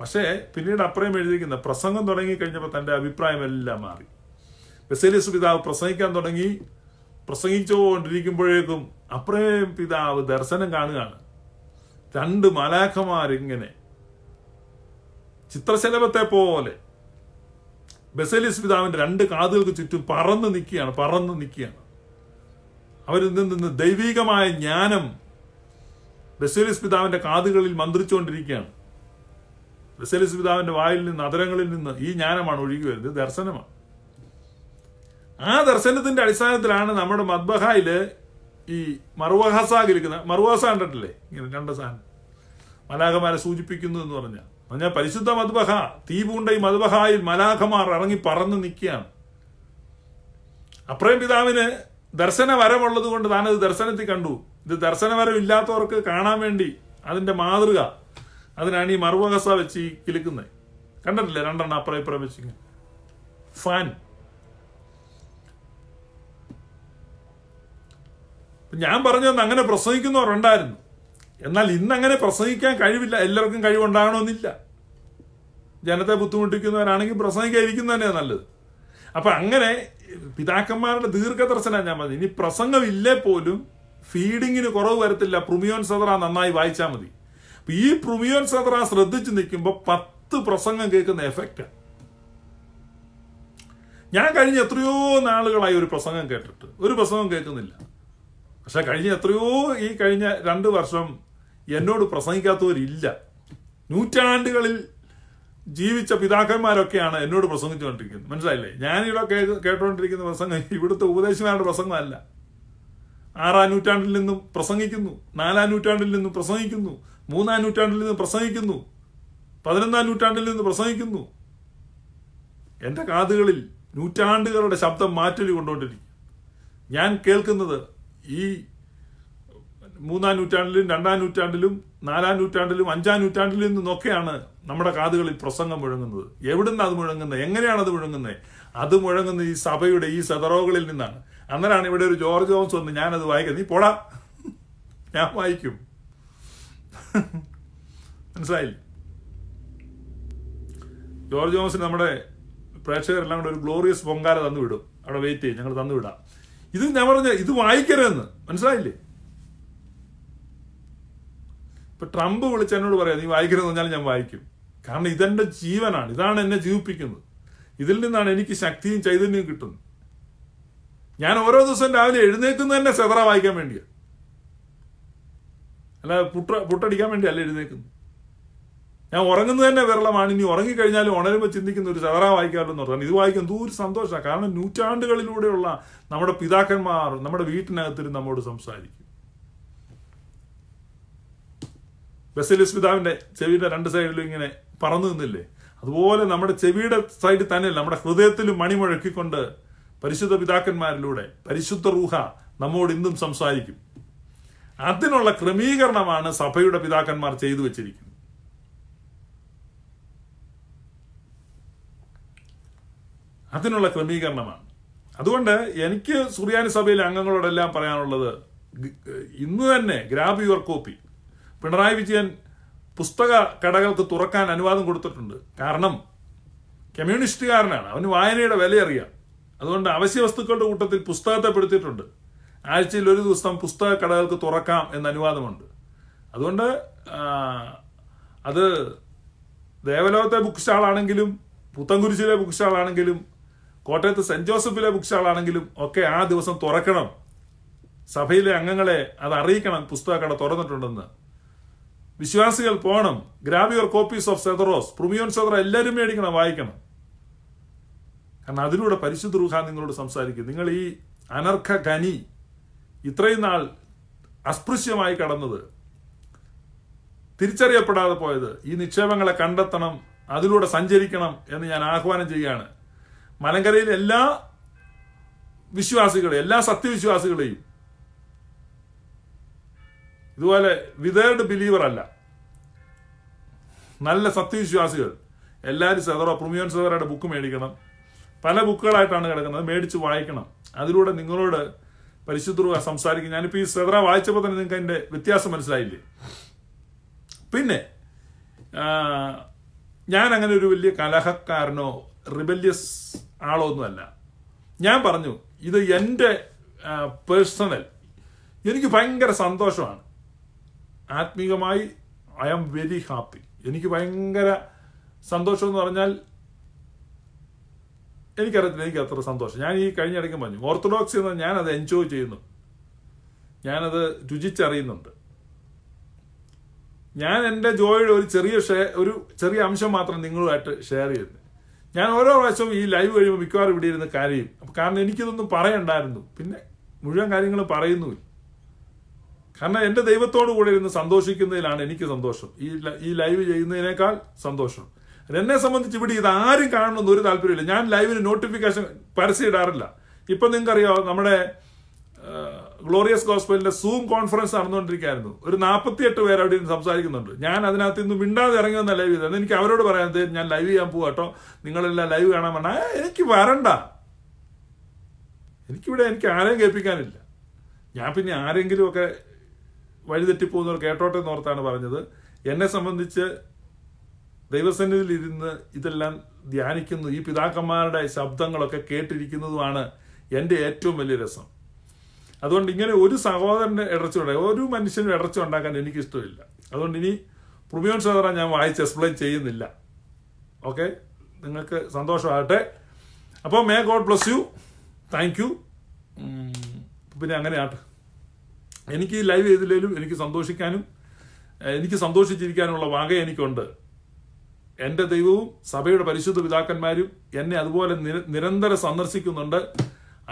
പക്ഷേ പിന്നീട് അപ്പുറം എഴുതിയിരിക്കുന്ന പ്രസംഗം തുടങ്ങി കഴിഞ്ഞപ്പോൾ അഭിപ്രായം അഭിപ്രായമെല്ലാം മാറി ബസേലിയസ് പിതാവ് പ്രസംഗിക്കാൻ തുടങ്ങി പ്രസംഗിച്ചുകൊണ്ടിരിക്കുമ്പോഴേക്കും അപ്രേം പിതാവ് ദർശനം കാണുകയാണ് രണ്ട് മലാഖമാരിങ്ങനെ ചിത്രശലഭത്തെ പോലെ ബസേലിസ് പിതാവിന്റെ രണ്ട് കാതുകൾക്ക് ചുറ്റും പറന്ന് നിൽക്കുകയാണ് പറന്ന് നിൽക്കുകയാണ് അവരിൽ നിന്ന് ദൈവികമായ ജ്ഞാനം ബസേലിസ് പിതാവിന്റെ കാതുകളിൽ മന്ത്രിച്ചുകൊണ്ടിരിക്കുകയാണ് ബസേലിസ് പിതാവിന്റെ വായിൽ നിന്ന് അതരങ്ങളിൽ നിന്ന് ഈ ജ്ഞാനമാണ് ഒഴുകി വരുന്നത് ദർശനമാണ് ആ ദർശനത്തിന്റെ അടിസ്ഥാനത്തിലാണ് നമ്മുടെ മദ്ബഹായില് ഈ മറുവഹസാഗിരിക്കുന്ന മറുവഹസ കണ്ടിട്ടില്ലേ ഇങ്ങനെ രണ്ട് സാധനം മലാഖമാരെ സൂചിപ്പിക്കുന്നു എന്ന് പറഞ്ഞാൽ പറഞ്ഞാൽ പരിശുദ്ധ മധുബഹ തീപൂണ്ട ഈ മധുബഹായിൽ മലാഖമാർ ഇറങ്ങി പറന്ന് നിൽക്കുകയാണ് അപ്രയം പിതാവിന് ദർശന വരമുള്ളത് കൊണ്ട് താനത് ദർശനത്തിൽ കണ്ടു ഇത് ദർശന വരമില്ലാത്തവർക്ക് കാണാൻ വേണ്ടി അതിന്റെ മാതൃക അതിനാണ് ഈ മറുവകസ വെച്ച് ഈ കിലുക്കുന്നത് കണ്ടിട്ടില്ലേ രണ്ടെണ്ണം അപ്പുറം ഇപ്പുറം വെച്ച് ഫാൻ ഞാൻ പറഞ്ഞു അങ്ങനെ ഉണ്ടായിരുന്നു എന്നാൽ ഇന്നങ്ങനെ പ്രസംഗിക്കാൻ കഴിവില്ല എല്ലാവർക്കും കഴിവുണ്ടാകണമെന്നില്ല ജനത്തെ ബുദ്ധിമുട്ടിക്കുന്നവരാണെങ്കിൽ പ്രസംഗിക്കാതിരിക്കുന്നത് തന്നെയാണ് നല്ലത് അപ്പൊ അങ്ങനെ പിതാക്കന്മാരുടെ ദീർഘദർശനം ഞാൻ മതി ഇനി പ്രസംഗമില്ലേ പോലും ഫീഡിങ്ങിന് കുറവ് വരത്തില്ല പ്രുമിയോൻ സദറ നന്നായി വായിച്ചാൽ മതി അപ്പം ഈ പ്രുമിയോൻ സദറ ശ്രദ്ധിച്ച് നിൽക്കുമ്പോൾ പത്ത് പ്രസംഗം കേൾക്കുന്ന എഫക്റ്റ് ഞാൻ കഴിഞ്ഞ എത്രയോ നാളുകളായി ഒരു പ്രസംഗം കേട്ടിട്ട് ഒരു പ്രസംഗം കേൾക്കുന്നില്ല പക്ഷെ കഴിഞ്ഞ എത്രയോ ഈ കഴിഞ്ഞ രണ്ട് വർഷം എന്നോട് പ്രസംഗിക്കാത്തവരില്ല നൂറ്റാണ്ടുകളിൽ ജീവിച്ച പിതാക്കന്മാരൊക്കെയാണ് എന്നോട് പ്രസംഗിച്ചുകൊണ്ടിരിക്കുന്നത് മനസ്സിലായില്ലേ ഞാനിവിടെ കേട്ടുകൊണ്ടിരിക്കുന്ന പ്രസംഗം ഇവിടുത്തെ ഉപദേശിമാരുടെ പ്രസംഗമല്ല ആറാം നൂറ്റാണ്ടിൽ നിന്നും പ്രസംഗിക്കുന്നു നാലാം നൂറ്റാണ്ടിൽ നിന്നും പ്രസംഗിക്കുന്നു മൂന്നാം നൂറ്റാണ്ടിൽ നിന്ന് പ്രസംഗിക്കുന്നു പതിനൊന്നാം നൂറ്റാണ്ടിൽ നിന്ന് പ്രസംഗിക്കുന്നു എൻ്റെ കാതുകളിൽ നൂറ്റാണ്ടുകളുടെ ശബ്ദം മാറ്റൊലി കൊണ്ടുകൊണ്ടിരിക്കും ഞാൻ കേൾക്കുന്നത് ഈ മൂന്നാം നൂറ്റാണ്ടിലും രണ്ടാം നൂറ്റാണ്ടിലും നാലാം നൂറ്റാണ്ടിലും അഞ്ചാം നൂറ്റാണ്ടിലും നിന്നൊക്കെയാണ് നമ്മുടെ കാതുകളിൽ പ്രസംഗം മുഴങ്ങുന്നത് എവിടുന്ന് അത് മുഴങ്ങുന്നത് എങ്ങനെയാണ് അത് മുഴങ്ങുന്നത് അത് മുഴങ്ങുന്നത് ഈ സഭയുടെ ഈ സെതറോകളിൽ നിന്നാണ് അന്നേരമാണ് ഇവിടെ ഒരു ജോർജ് ജോൺസ് വന്ന് ഞാനത് വായിക്കുന്നത് നീ പോടാ ഞാൻ വായിക്കും മനസ്സിലായില്ല ജോർജ് ജോൺസ് നമ്മുടെ പ്രേക്ഷകരെല്ലാം കൂടെ ഒരു ഗ്ലോറിയസ് പൊങ്കാല തന്നു വിടും അവിടെ വെയിറ്റ് ചെയ്യും ഞങ്ങൾ തന്നു വിടാം ഇത് ഞാൻ പറഞ്ഞ ഇത് വായിക്കരുതെന്ന് മനസ്സിലായില്ലേ ഇപ്പൊ ട്രംപ് വിളിച്ചെന്നോട് പറയാം നീ വായിക്കരുത് പറഞ്ഞാൽ ഞാൻ വായിക്കും കാരണം ഇതെന്റെ ജീവനാണ് ഇതാണ് എന്നെ ജീവിപ്പിക്കുന്നത് ഇതിൽ നിന്നാണ് എനിക്ക് ശക്തിയും ചൈതന്യവും കിട്ടുന്നത് ഞാൻ ഓരോ ദിവസവും രാവിലെ എഴുന്നേക്കുന്നത് തന്നെ സെതറ വായിക്കാൻ വേണ്ടിയാ അല്ല പുട്ട പുട്ടടിക്കാൻ വേണ്ടിയല്ല എഴുന്നേൽക്കുന്നത് ഞാൻ ഉറങ്ങുന്നത് തന്നെ വിരളമാണ് ഇനി ഉറങ്ങിക്കഴിഞ്ഞാലും ഉണരുമ്പോൾ ചിന്തിക്കുന്ന ഒരു ചതറ വായിക്കാറുണ്ടെന്ന് എന്ന് ഇത് വായിക്കാൻ ഒരു സന്തോഷമാണ് കാരണം നൂറ്റാണ്ടുകളിലൂടെയുള്ള നമ്മുടെ പിതാക്കന്മാർ നമ്മുടെ വീട്ടിനകത്തിരുന്ന് നമ്മോട് സംസാരിക്കും ബസലിസ് പിതാവിൻ്റെ ചെവിയുടെ രണ്ട് സൈഡിലും ഇങ്ങനെ പറന്നു നിന്നില്ലേ അതുപോലെ നമ്മുടെ ചെവിയുടെ സൈഡിൽ തന്നെ നമ്മുടെ ഹൃദയത്തിലും മണിമുഴക്കിക്കൊണ്ട് പരിശുദ്ധ പിതാക്കന്മാരിലൂടെ പരിശുദ്ധ റൂഹ നമ്മോട് ഇന്നും സംസാരിക്കും അതിനുള്ള ക്രമീകരണമാണ് സഭയുടെ പിതാക്കന്മാർ ചെയ്തു വച്ചിരിക്കുന്നത് അതിനുള്ള ക്രമീകരണമാണ് അതുകൊണ്ട് എനിക്ക് സുറിയാനി സഭയിലെ അംഗങ്ങളോടെല്ലാം പറയാനുള്ളത് ഇന്ന് തന്നെ grab your copy Pinarayi Vijayan പുസ്തക കടകൾക്ക് തുറക്കാൻ അനുവാദം കൊടുത്തിട്ടുണ്ട് കാരണം കമ്മ്യൂണിസ്റ്റുകാരനാണ് അവന് വായനയുടെ വില അറിയാം അതുകൊണ്ട് അവശ്യ വസ്തുക്കളുടെ കൂട്ടത്തിൽ പുസ്തകത്തെ പെടുത്തിയിട്ടുണ്ട് ആഴ്ചയിൽ ഒരു ദിവസം പുസ്തക കടകൾക്ക് തുറക്കാം എന്ന അനുവാദമുണ്ട് അതുകൊണ്ട് അത് ദേവലോകത്തെ ബുക്ക് സ്റ്റാളാണെങ്കിലും പുത്തൻകുരിശിലെ ബുക്ക് സ്റ്റാളാണെങ്കിലും കോട്ടയത്ത് സെന്റ് ജോസഫിലെ ബുക്ക് സ്റ്റാളാണെങ്കിലും ഒക്കെ ആ ദിവസം തുറക്കണം സഭയിലെ അംഗങ്ങളെ അത് അറിയിക്കണം പുസ്തകക്കട തുറന്നിട്ടുണ്ടെന്ന് വിശ്വാസികൾ പോകണം ഗ്രാബ് യുവർ കോപ്പീസ് ഓഫ് സെതറോസ് പ്രുമിയോൻ സെതറ എല്ലാവരും മേടിക്കണം വായിക്കണം കാരണം അതിലൂടെ പരിശുദ്ധ റൂഹ നിങ്ങളോട് സംസാരിക്കും നിങ്ങൾ ഈ അനർഘ ഖനി ഇത്രയും നാൾ അസ്പൃശ്യമായി കടന്നത് തിരിച്ചറിയപ്പെടാതെ പോയത് ഈ നിക്ഷേപങ്ങളെ കണ്ടെത്തണം അതിലൂടെ സഞ്ചരിക്കണം എന്ന് ഞാൻ ആഹ്വാനം ചെയ്യുകയാണ് മലങ്കരയിലെ എല്ലാ വിശ്വാസികളെയും എല്ലാ സത്യവിശ്വാസികളെയും ഇതുപോലെ വിതേർഡ് ബിലീവർ അല്ല നല്ല സത്യവിശ്വാസികൾ എല്ലാവരും സെതറോ പ്രമിയോൻ സെതറയുടെ ബുക്ക് മേടിക്കണം പല ബുക്കുകളായിട്ടാണ് കിടക്കുന്നത് മേടിച്ച് വായിക്കണം അതിലൂടെ നിങ്ങളോട് പരിശുദ്ധ സംസാരിക്കും ഞാനിപ്പോൾ ഈ സെതറ വായിച്ചപ്പോൾ തന്നെ നിങ്ങൾക്ക് അതിൻ്റെ വ്യത്യാസം മനസ്സിലായില്ലേ പിന്നെ ഞാൻ അങ്ങനെ ഒരു വലിയ കലഹക്കാരനോ റിബല്യസ് ആളോ ഒന്നുമല്ല ഞാൻ പറഞ്ഞു ഇത് എൻ്റെ പേഴ്സണൽ എനിക്ക് ഭയങ്കര സന്തോഷമാണ് ആത്മീകമായി ഐ ആം വെരി ഹാപ്പി എനിക്ക് ഭയങ്കര സന്തോഷം എന്ന് പറഞ്ഞാൽ എനിക്കറിയത്തില്ല എനിക്ക് അത്ര സന്തോഷം ഞാൻ ഈ കഴിഞ്ഞ ഇടയ്ക്ക് പറഞ്ഞു ഓർത്തഡോക്സ് എന്ന് ഞാനത് എൻജോയ് ചെയ്യുന്നു ഞാനത് രുചിച്ചറിയുന്നുണ്ട് ഞാൻ എൻ്റെ ജോയിയുടെ ഒരു ചെറിയ ഒരു ചെറിയ അംശം മാത്രം നിങ്ങളുമായിട്ട് ഷെയർ ചെയ്യുന്നു ഞാൻ ഓരോ പ്രാവശ്യവും ഈ ലൈവ് കഴിയുമ്പോൾ മിക്കവാറും ഇവിടെ ഇരുന്ന് കരയും കാരണം എനിക്കിതൊന്നും പറയണ്ടായിരുന്നു പിന്നെ മുഴുവൻ കാര്യങ്ങൾ പറയുന്നുമില്ല കാരണം എൻ്റെ ദൈവത്തോടു കൂടെ ഇരുന്ന് സന്തോഷിക്കുന്നതിലാണ് എനിക്ക് സന്തോഷം ഈ ഈ ലൈവ് ചെയ്യുന്നതിനേക്കാൾ സന്തോഷം എന്നെ സംബന്ധിച്ച് ഇവിടെ ഇത് ആരും കാണണമെന്ന് ഒരു താല്പര്യമില്ല ഞാൻ ലൈവിന് നോട്ടിഫിക്കേഷൻ പരസ്യം ഇടാറില്ല ഇപ്പം നിങ്ങൾക്കറിയാം നമ്മുടെ ഗ്ലോറിയസ് ഗോസ്പലിന്റെ സൂം കോൺഫറൻസ് നടന്നുകൊണ്ടിരിക്കുകയായിരുന്നു ഒരു നാൽപ്പത്തിയെട്ട് പേർ അവിടെ സംസാരിക്കുന്നുണ്ട് ഞാൻ അതിനകത്ത് ഇന്ന് മിണ്ടാതെ ഇറങ്ങി വന്ന ലൈവ് ചെയ്തത് എനിക്ക് അവരോട് പറയാൻ ഞാൻ ലൈവ് ചെയ്യാൻ പോകാം കേട്ടോ നിങ്ങളെല്ലാം ലൈവ് കാണാൻ വേണ്ട എനിക്ക് വരണ്ട എനിക്കിവിടെ എനിക്ക് ആരെയും കേൾപ്പിക്കാനില്ല ഞാൻ പിന്നെ ആരെങ്കിലും ഒക്കെ വഴിതെറ്റിപ്പോകുന്നവർ കേട്ടോട്ടെ എന്നോർത്താണ് പറഞ്ഞത് എന്നെ സംബന്ധിച്ച് ദൈവസന്നിധിയിൽ ഇരുന്ന് ഇതെല്ലാം ധ്യാനിക്കുന്നു ഈ പിതാക്കന്മാരുടെ ശബ്ദങ്ങളൊക്കെ കേട്ടിരിക്കുന്നതുമാണ് എൻ്റെ ഏറ്റവും വലിയ രസം അതുകൊണ്ട് ഇങ്ങനെ ഒരു സഹോദരൻ്റെ ഇടർച്ച ഒരു മനുഷ്യനും ഇടർച്ച ഉണ്ടാക്കാൻ എനിക്കിഷ്ടമില്ല അതുകൊണ്ട് ഇനി പ്രുമിയോൺ സഹോദര ഞാൻ വായിച്ച് എക്സ്പ്ലെയിൻ ചെയ്യുന്നില്ല ഓക്കെ നിങ്ങൾക്ക് സന്തോഷമാകട്ടെ അപ്പോൾ may God bless you thank you പിന്നെ അങ്ങനെയാട്ടെ എനിക്ക് ലൈവ് ചെയ്തില്ലെങ്കിലും എനിക്ക് സന്തോഷിക്കാനും എനിക്ക് സന്തോഷിച്ചിരിക്കാനുള്ള വക എനിക്കുണ്ട് എൻ്റെ ദൈവവും സഭയുടെ പരിശുദ്ധ പിതാക്കന്മാരും എന്നെ അതുപോലെ നിരന്തരം സന്ദർശിക്കുന്നുണ്ട്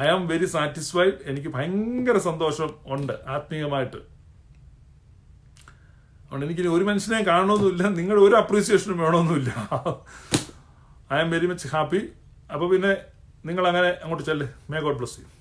ഐ ആം വെരി സാറ്റിസ്ഫൈഡ് എനിക്ക് ഭയങ്കര സന്തോഷം ഉണ്ട് ആത്മീയമായിട്ട് അതുകൊണ്ട് എനിക്ക് ഒരു മനുഷ്യനെ കാണണമെന്നില്ല നിങ്ങളുടെ ഒരു അപ്രീസിയേഷനും വേണമെന്നില്ല I am very much happy അപ്പോൾ പിന്നെ നിങ്ങൾ അങ്ങനെ അങ്ങോട്ട് ചെല്ലേ മേ ഗോഡ് ബ്ലസ് യു